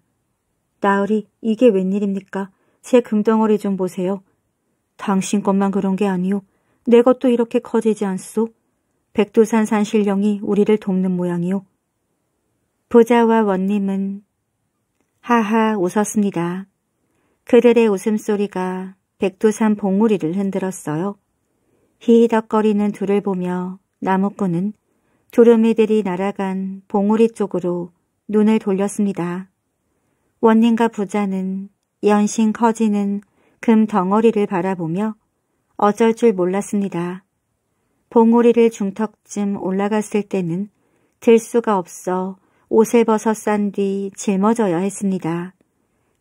나으리 이게 웬일입니까? 제 금덩어리 좀 보세요. 당신 것만 그런 게 아니오. 내 것도 이렇게 커지지 않소. 백두산 산신령이 우리를 돕는 모양이오. 부자와 원님은 하하 웃었습니다. 그들의 웃음소리가 백두산 봉우리를 흔들었어요. 히히덕거리는 둘을 보며 나무꾼은 두루미들이 날아간 봉우리 쪽으로 눈을 돌렸습니다. 원님과 부자는 연신 커지는 금 덩어리를 바라보며 어쩔 줄 몰랐습니다. 봉우리를 중턱쯤 올라갔을 때는 들 수가 없어 옷을 벗어 싼 뒤 짊어져야 했습니다.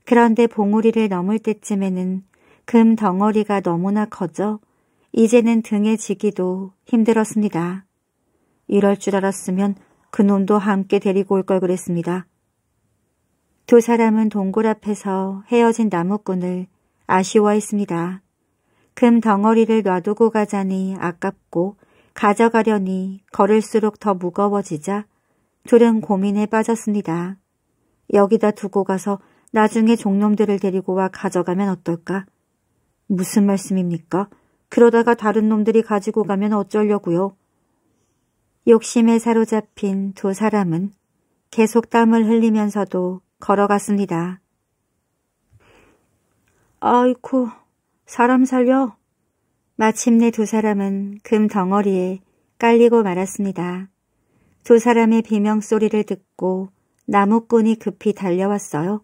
그런데 봉우리를 넘을 때쯤에는 금 덩어리가 너무나 커져 이제는 등에 지기도 힘들었습니다. 이럴 줄 알았으면 그놈도 함께 데리고 올 걸 그랬습니다. 두 사람은 동굴 앞에서 헤어진 나무꾼을 아쉬워했습니다. 금 덩어리를 놔두고 가자니 아깝고 가져가려니 걸을수록 더 무거워지자 둘은 고민에 빠졌습니다. 여기다 두고 가서 나중에 종놈들을 데리고 와 가져가면 어떨까? 무슨 말씀입니까? 그러다가 다른 놈들이 가지고 가면 어쩌려고요. 욕심에 사로잡힌 두 사람은 계속 땀을 흘리면서도 걸어갔습니다. 아이쿠, 사람 살려. 마침내 두 사람은 금 덩어리에 깔리고 말았습니다. 두 사람의 비명소리를 듣고 나무꾼이 급히 달려왔어요.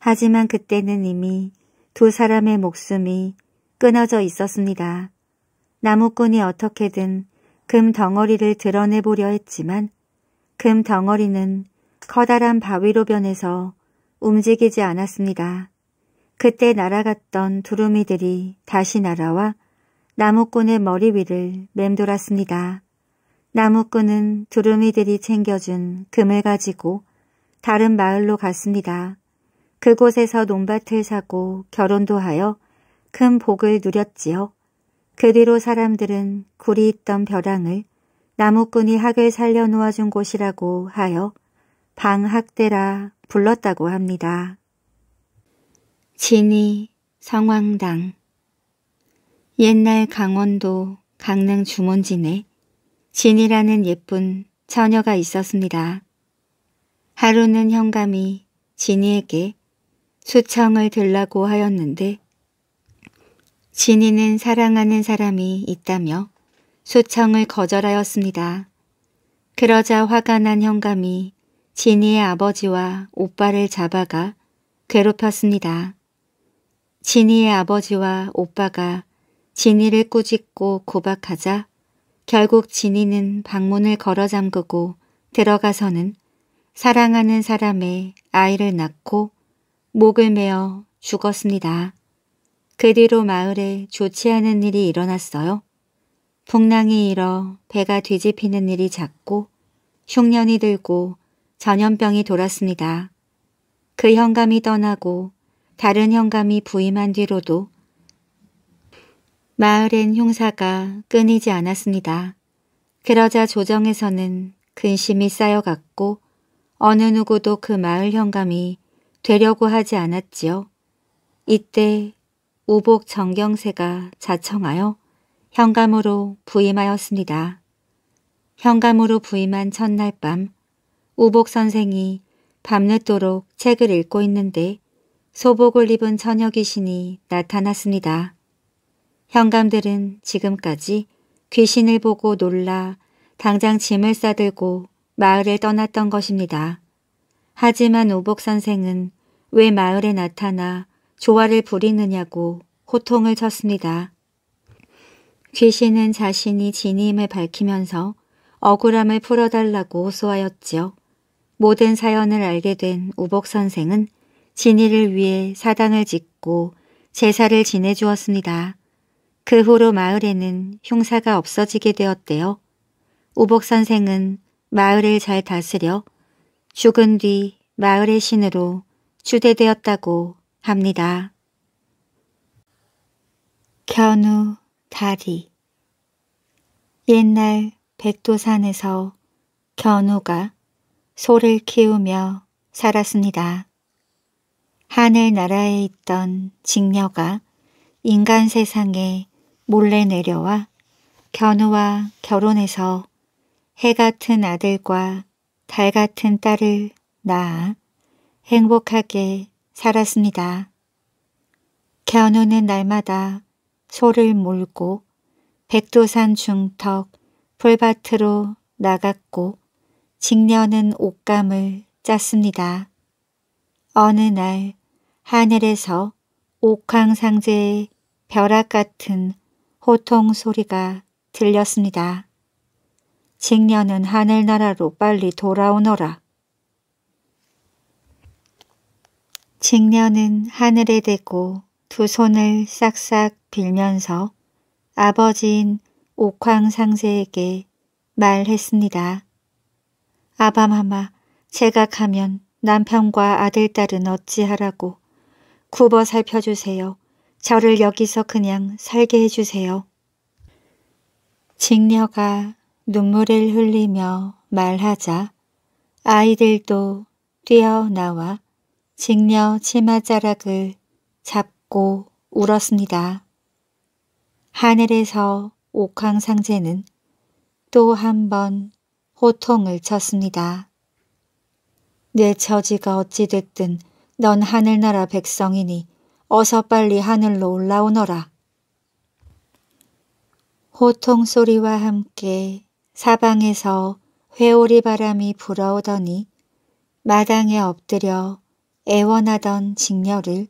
하지만 그때는 이미 두 사람의 목숨이 끊어져 있었습니다. 나무꾼이 어떻게든 금 덩어리를 드러내보려 했지만 금 덩어리는 커다란 바위로 변해서 움직이지 않았습니다. 그때 날아갔던 두루미들이 다시 날아와 나무꾼의 머리 위를 맴돌았습니다. 나무꾼은 두루미들이 챙겨준 금을 가지고 다른 마을로 갔습니다. 그곳에서 논밭을 사고 결혼도 하여 큰 복을 누렸지요. 그 뒤로 사람들은 굴이 있던 벼랑을 나무꾼이 학을 살려놓아 준 곳이라고 하여 방학대라 불렀다고 합니다. 진이 성황당 옛날 강원도 강릉 주문진에 진이라는 예쁜 처녀가 있었습니다. 하루는 형감이 진이에게 수청을 들라고 하였는데 진이는 사랑하는 사람이 있다며 수청을 거절하였습니다. 그러자 화가 난형감이 진이의 아버지와 오빠를 잡아가 괴롭혔습니다. 진이의 아버지와 오빠가 진이를 꾸짖고 고박하자 결국 진이는 방문을 걸어 잠그고 들어가서는 사랑하는 사람의 아이를 낳고 목을 메어 죽었습니다. 그 뒤로 마을에 좋지 않은 일이 일어났어요. 풍랑이 일어 배가 뒤집히는 일이 잦고 흉년이 들고 전염병이 돌았습니다. 그 현감이 떠나고 다른 현감이 부임한 뒤로도 마을엔 흉사가 끊이지 않았습니다. 그러자 조정에서는 근심이 쌓여갔고 어느 누구도 그 마을 현감이 되려고 하지 않았지요. 이때 우복 정경세가 자청하여 현감으로 부임하였습니다. 현감으로 부임한 첫날 밤 우복 선생이 밤늦도록 책을 읽고 있는데 소복을 입은 처녀 귀신이 나타났습니다. 현감들은 지금까지 귀신을 보고 놀라 당장 짐을 싸들고 마을을 떠났던 것입니다. 하지만 우복 선생은 왜 마을에 나타나 조화를 부리느냐고 호통을 쳤습니다. 귀신은 자신이 진임을 밝히면서 억울함을 풀어달라고 호소하였지요. 모든 사연을 알게 된 우복 선생은 진이를 위해 사당을 짓고 제사를 지내주었습니다. 그 후로 마을에는 흉사가 없어지게 되었대요. 우복 선생은 마을을 잘 다스려 죽은 뒤 마을의 신으로 추대되었다고 합니다. 견우 다리 옛날 백두산에서 견우가 소를 키우며 살았습니다. 하늘나라에 있던 직녀가 인간 세상에 몰래 내려와 견우와 결혼해서 해 같은 아들과 달 같은 딸을 낳아 행복하게 살았습니다. 견우는 날마다 소를 몰고 백두산 중턱 풀밭으로 나갔고 직녀는 옷감을 짰습니다. 어느 날 하늘에서 옥황상제의 벼락 같은 호통 소리가 들렸습니다. 직녀는 하늘나라로 빨리 돌아오너라. 직녀는 하늘에 대고 두 손을 싹싹 빌면서 아버지인 옥황상제에게 말했습니다. 아바마마, 제가 가면 남편과 아들딸은 어찌하라고 굽어 살펴주세요. 저를 여기서 그냥 살게 해주세요. 직녀가 눈물을 흘리며 말하자 아이들도 뛰어나와 직녀 치마자락을 잡고 울었습니다. 하늘에서 옥황상제는 또 한 번 호통을 쳤습니다. 내 처지가 어찌됐든 넌 하늘나라 백성이니 어서 빨리 하늘로 올라오너라. 호통 소리와 함께 사방에서 회오리 바람이 불어오더니 마당에 엎드려 애원하던 직녀를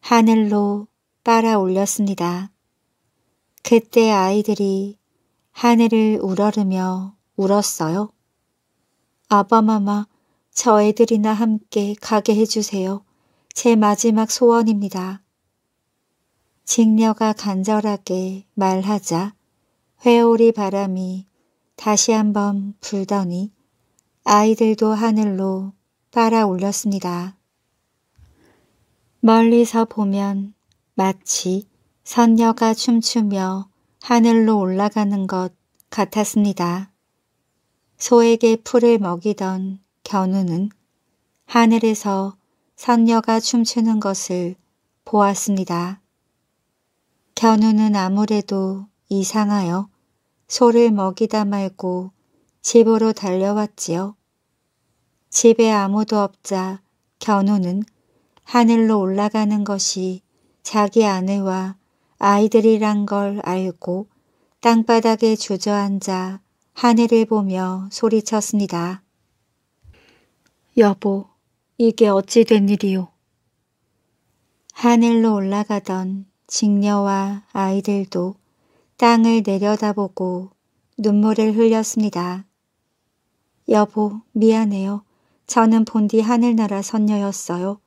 하늘로 빨아 올렸습니다. 그때 아이들이 하늘을 우러르며 울었어요. 아빠마마저 애들이나 함께 가게 해주세요. 제 마지막 소원입니다. 직녀가 간절하게 말하자 회오리 바람이 다시 한번 불더니 아이들도 하늘로 빨아 올렸습니다. 멀리서 보면 마치 선녀가 춤추며 하늘로 올라가는 것 같았습니다. 소에게 풀을 먹이던 견우는 하늘에서 선녀가 춤추는 것을 보았습니다. 견우는 아무래도 이상하여 소를 먹이다 말고 집으로 달려왔지요. 집에 아무도 없자 견우는 하늘로 올라가는 것이 자기 아내와 아이들이란 걸 알고 땅바닥에 주저앉아 하늘을 보며 소리쳤습니다. 여보, 이게 어찌 된 일이오? 하늘로 올라가던 직녀와 아이들도 땅을 내려다보고 눈물을 흘렸습니다. 여보, 미안해요. 저는 본디 하늘나라 선녀였어요.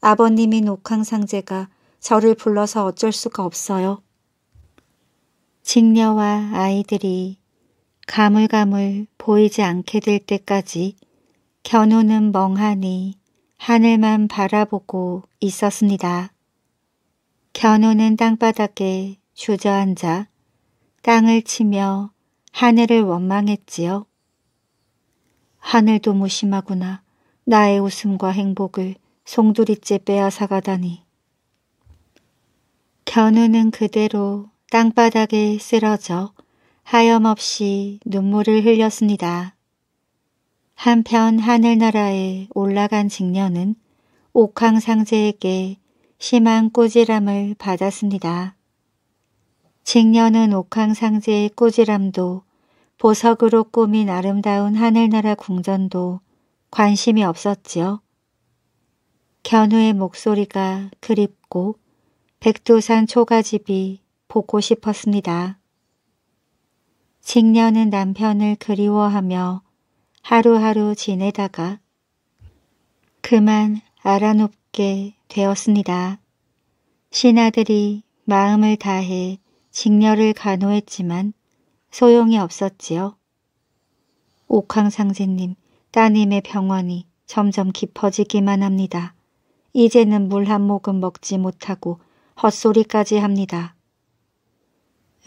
아버님인 옥황상제가 저를 불러서 어쩔 수가 없어요. 직녀와 아이들이 가물가물 보이지 않게 될 때까지 견우는 멍하니 하늘만 바라보고 있었습니다. 견우는 땅바닥에 주저앉아 땅을 치며 하늘을 원망했지요. 하늘도 무심하구나 나의 웃음과 행복을 송두리째 빼앗아가다니. 견우는 그대로 땅바닥에 쓰러져 하염없이 눈물을 흘렸습니다. 한편 하늘나라에 올라간 직녀는 옥황상제에게 심한 꼬지람을 받았습니다. 직녀는 옥황상제의 꼬지람도 보석으로 꾸민 아름다운 하늘나라 궁전도 관심이 없었지요. 견우의 목소리가 그립고 백두산 초가집이 보고 싶었습니다. 직녀는 남편을 그리워하며 하루하루 지내다가 그만 알아눕게 되었습니다. 신하들이 마음을 다해 직녀를 간호했지만 소용이 없었지요. 옥황상제님, 따님의 병원이 점점 깊어지기만 합니다. 이제는 물 한 모금 먹지 못하고 헛소리까지 합니다.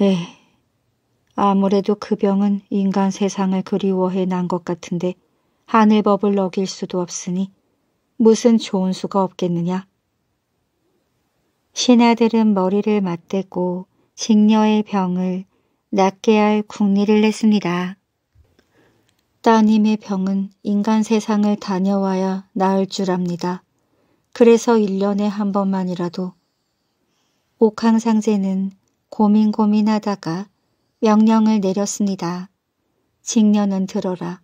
에 아무래도 그 병은 인간 세상을 그리워해 난 것 같은데 하늘법을 어길 수도 없으니 무슨 좋은 수가 없겠느냐. 신하들은 머리를 맞대고 직녀의 병을 낫게 할 궁리를 냈습니다. 따님의 병은 인간 세상을 다녀와야 나을 줄 압니다. 그래서 1년에 한 번만이라도 옥황상제는 고민고민하다가 명령을 내렸습니다. 직년은 들어라.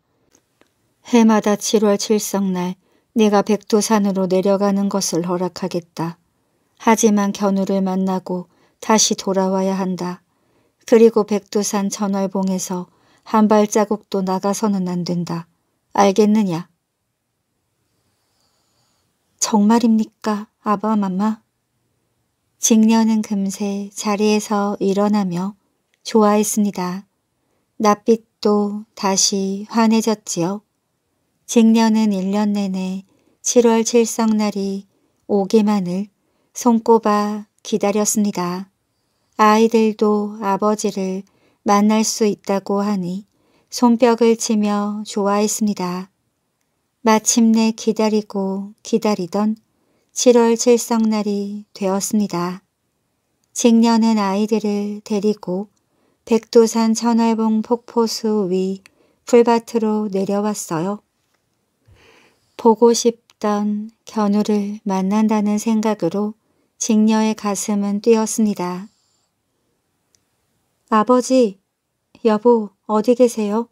해마다 7월 7성날 내가 백두산으로 내려가는 것을 허락하겠다. 하지만 견우를 만나고 다시 돌아와야 한다. 그리고 백두산 전월봉에서 한 발자국도 나가서는 안 된다. 알겠느냐? 정말입니까, 아바마마? 직녀는 금세 자리에서 일어나며 좋아했습니다. 낯빛도 다시 환해졌지요. 직녀는 1년 내내 7월 칠성날이 오기만을 손꼽아 기다렸습니다. 아이들도 아버지를 만날 수 있다고 하니 손뼉을 치며 좋아했습니다. 마침내 기다리고 기다리던 7월 칠성날이 되었습니다. 직녀는 아이들을 데리고 백두산 천활봉 폭포수 위 풀밭으로 내려왔어요. 보고 싶던 견우를 만난다는 생각으로 직녀의 가슴은 뛰었습니다. 아버지, 여보 어디 계세요?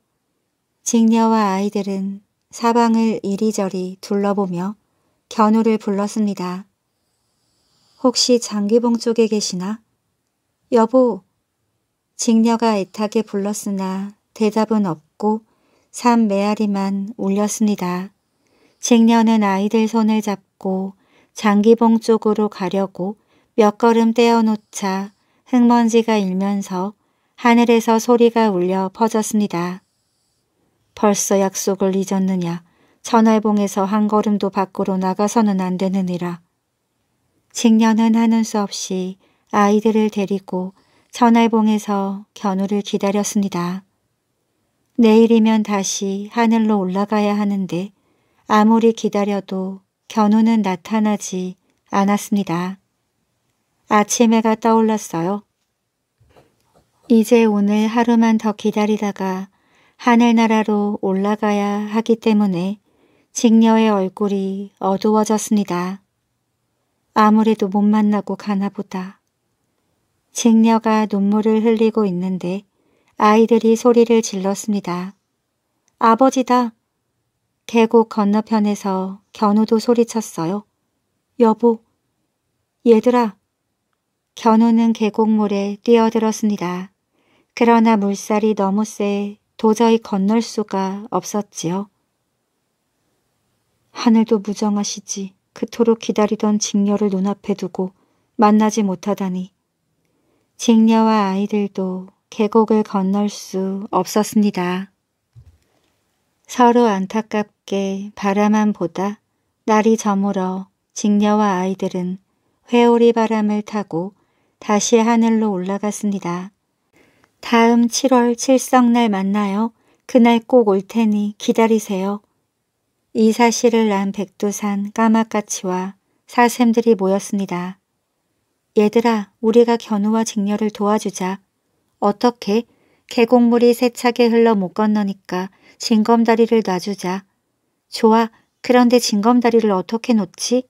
직녀와 아이들은 사방을 이리저리 둘러보며 견우를 불렀습니다. 혹시 장기봉 쪽에 계시나? 여보! 직녀가 애타게 불렀으나 대답은 없고 산 메아리만 울렸습니다. 직녀는 아이들 손을 잡고 장기봉 쪽으로 가려고 몇 걸음 떼어놓자 흙먼지가 일면서 하늘에서 소리가 울려 퍼졌습니다. 벌써 약속을 잊었느냐. 전활봉에서 한 걸음도 밖으로 나가서는 안 되느니라. 직년은 하는 수 없이 아이들을 데리고 전활봉에서 견우를 기다렸습니다. 내일이면 다시 하늘로 올라가야 하는데 아무리 기다려도 견우는 나타나지 않았습니다. 아침 해가 떠올랐어요. 이제 오늘 하루만 더 기다리다가 하늘나라로 올라가야 하기 때문에 직녀의 얼굴이 어두워졌습니다. 아무래도 못 만나고 가나 보다. 직녀가 눈물을 흘리고 있는데 아이들이 소리를 질렀습니다. 아버지다. 계곡 건너편에서 견우도 소리쳤어요. 여보. 얘들아. 견우는 계곡물에 뛰어들었습니다. 그러나 물살이 너무 세 도저히 건널 수가 없었지요. 하늘도 무정하시지 그토록 기다리던 직녀를 눈앞에 두고 만나지 못하다니 직녀와 아이들도 계곡을 건널 수 없었습니다. 서로 안타깝게 바라만 보다 날이 저물어 직녀와 아이들은 회오리 바람을 타고 다시 하늘로 올라갔습니다. 다음 7월 칠성날 만나요. 그날 꼭 올 테니 기다리세요. 이 사실을 난 백두산 까마까치와 사슴들이 모였습니다. 얘들아 우리가 견우와 직녀를 도와주자. 어떻게? 계곡물이 세차게 흘러 못 건너니까 징검다리를 놔주자. 좋아 그런데 징검다리를 어떻게 놓지?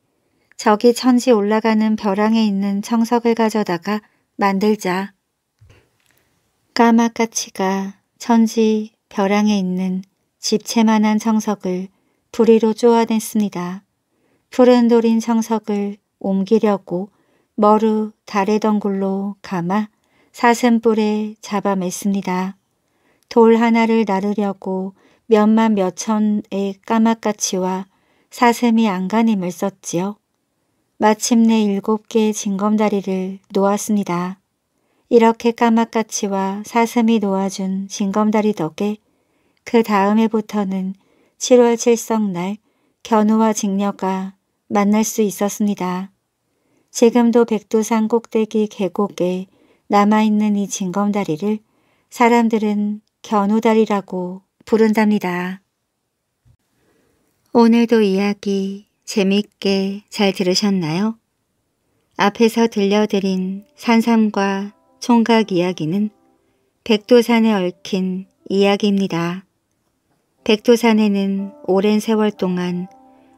저기 천지 올라가는 벼랑에 있는 청석을 가져다가 만들자. 까마까치가 천지 벼랑에 있는 집채만한 청석을 부리로 쪼아냈습니다. 푸른 돌인 청석을 옮기려고 머루 달의 덩굴로 감아 사슴뿔에 잡아맸습니다. 돌 하나를 나르려고 몇만 몇천의 까마까치와 사슴이 안간힘을 썼지요. 마침내 일곱 개의 징검다리를 놓았습니다. 이렇게 까막같이와 사슴이 놓아준 징검다리 덕에 그 다음 해부터는 7월 7성날 견우와 직녀가 만날 수 있었습니다. 지금도 백두산 꼭대기 계곡에 남아있는 이 징검다리를 사람들은 견우다리라고 부른답니다. 오늘도 이야기 재밌게 잘 들으셨나요? 앞에서 들려드린 산삼과 총각 이야기는 백두산에 얽힌 이야기입니다. 백두산에는 오랜 세월 동안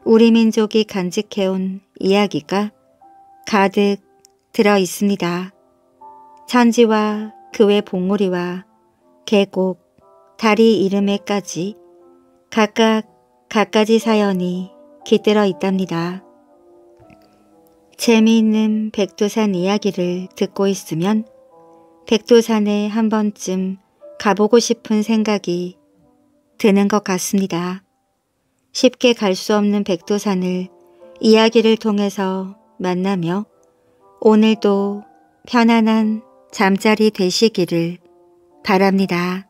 우리 민족이 간직해온 이야기가 가득 들어 있습니다. 천지와 그 외 봉우리와 계곡, 다리 이름에까지 각각 각가지 사연이 깃들어 있답니다. 재미있는 백두산 이야기를 듣고 있으면 백두산에 한 번쯤 가보고 싶은 생각이 드는 것 같습니다. 쉽게 갈 수 없는 백두산을 이야기를 통해서 만나며 오늘도 편안한 잠자리 되시기를 바랍니다.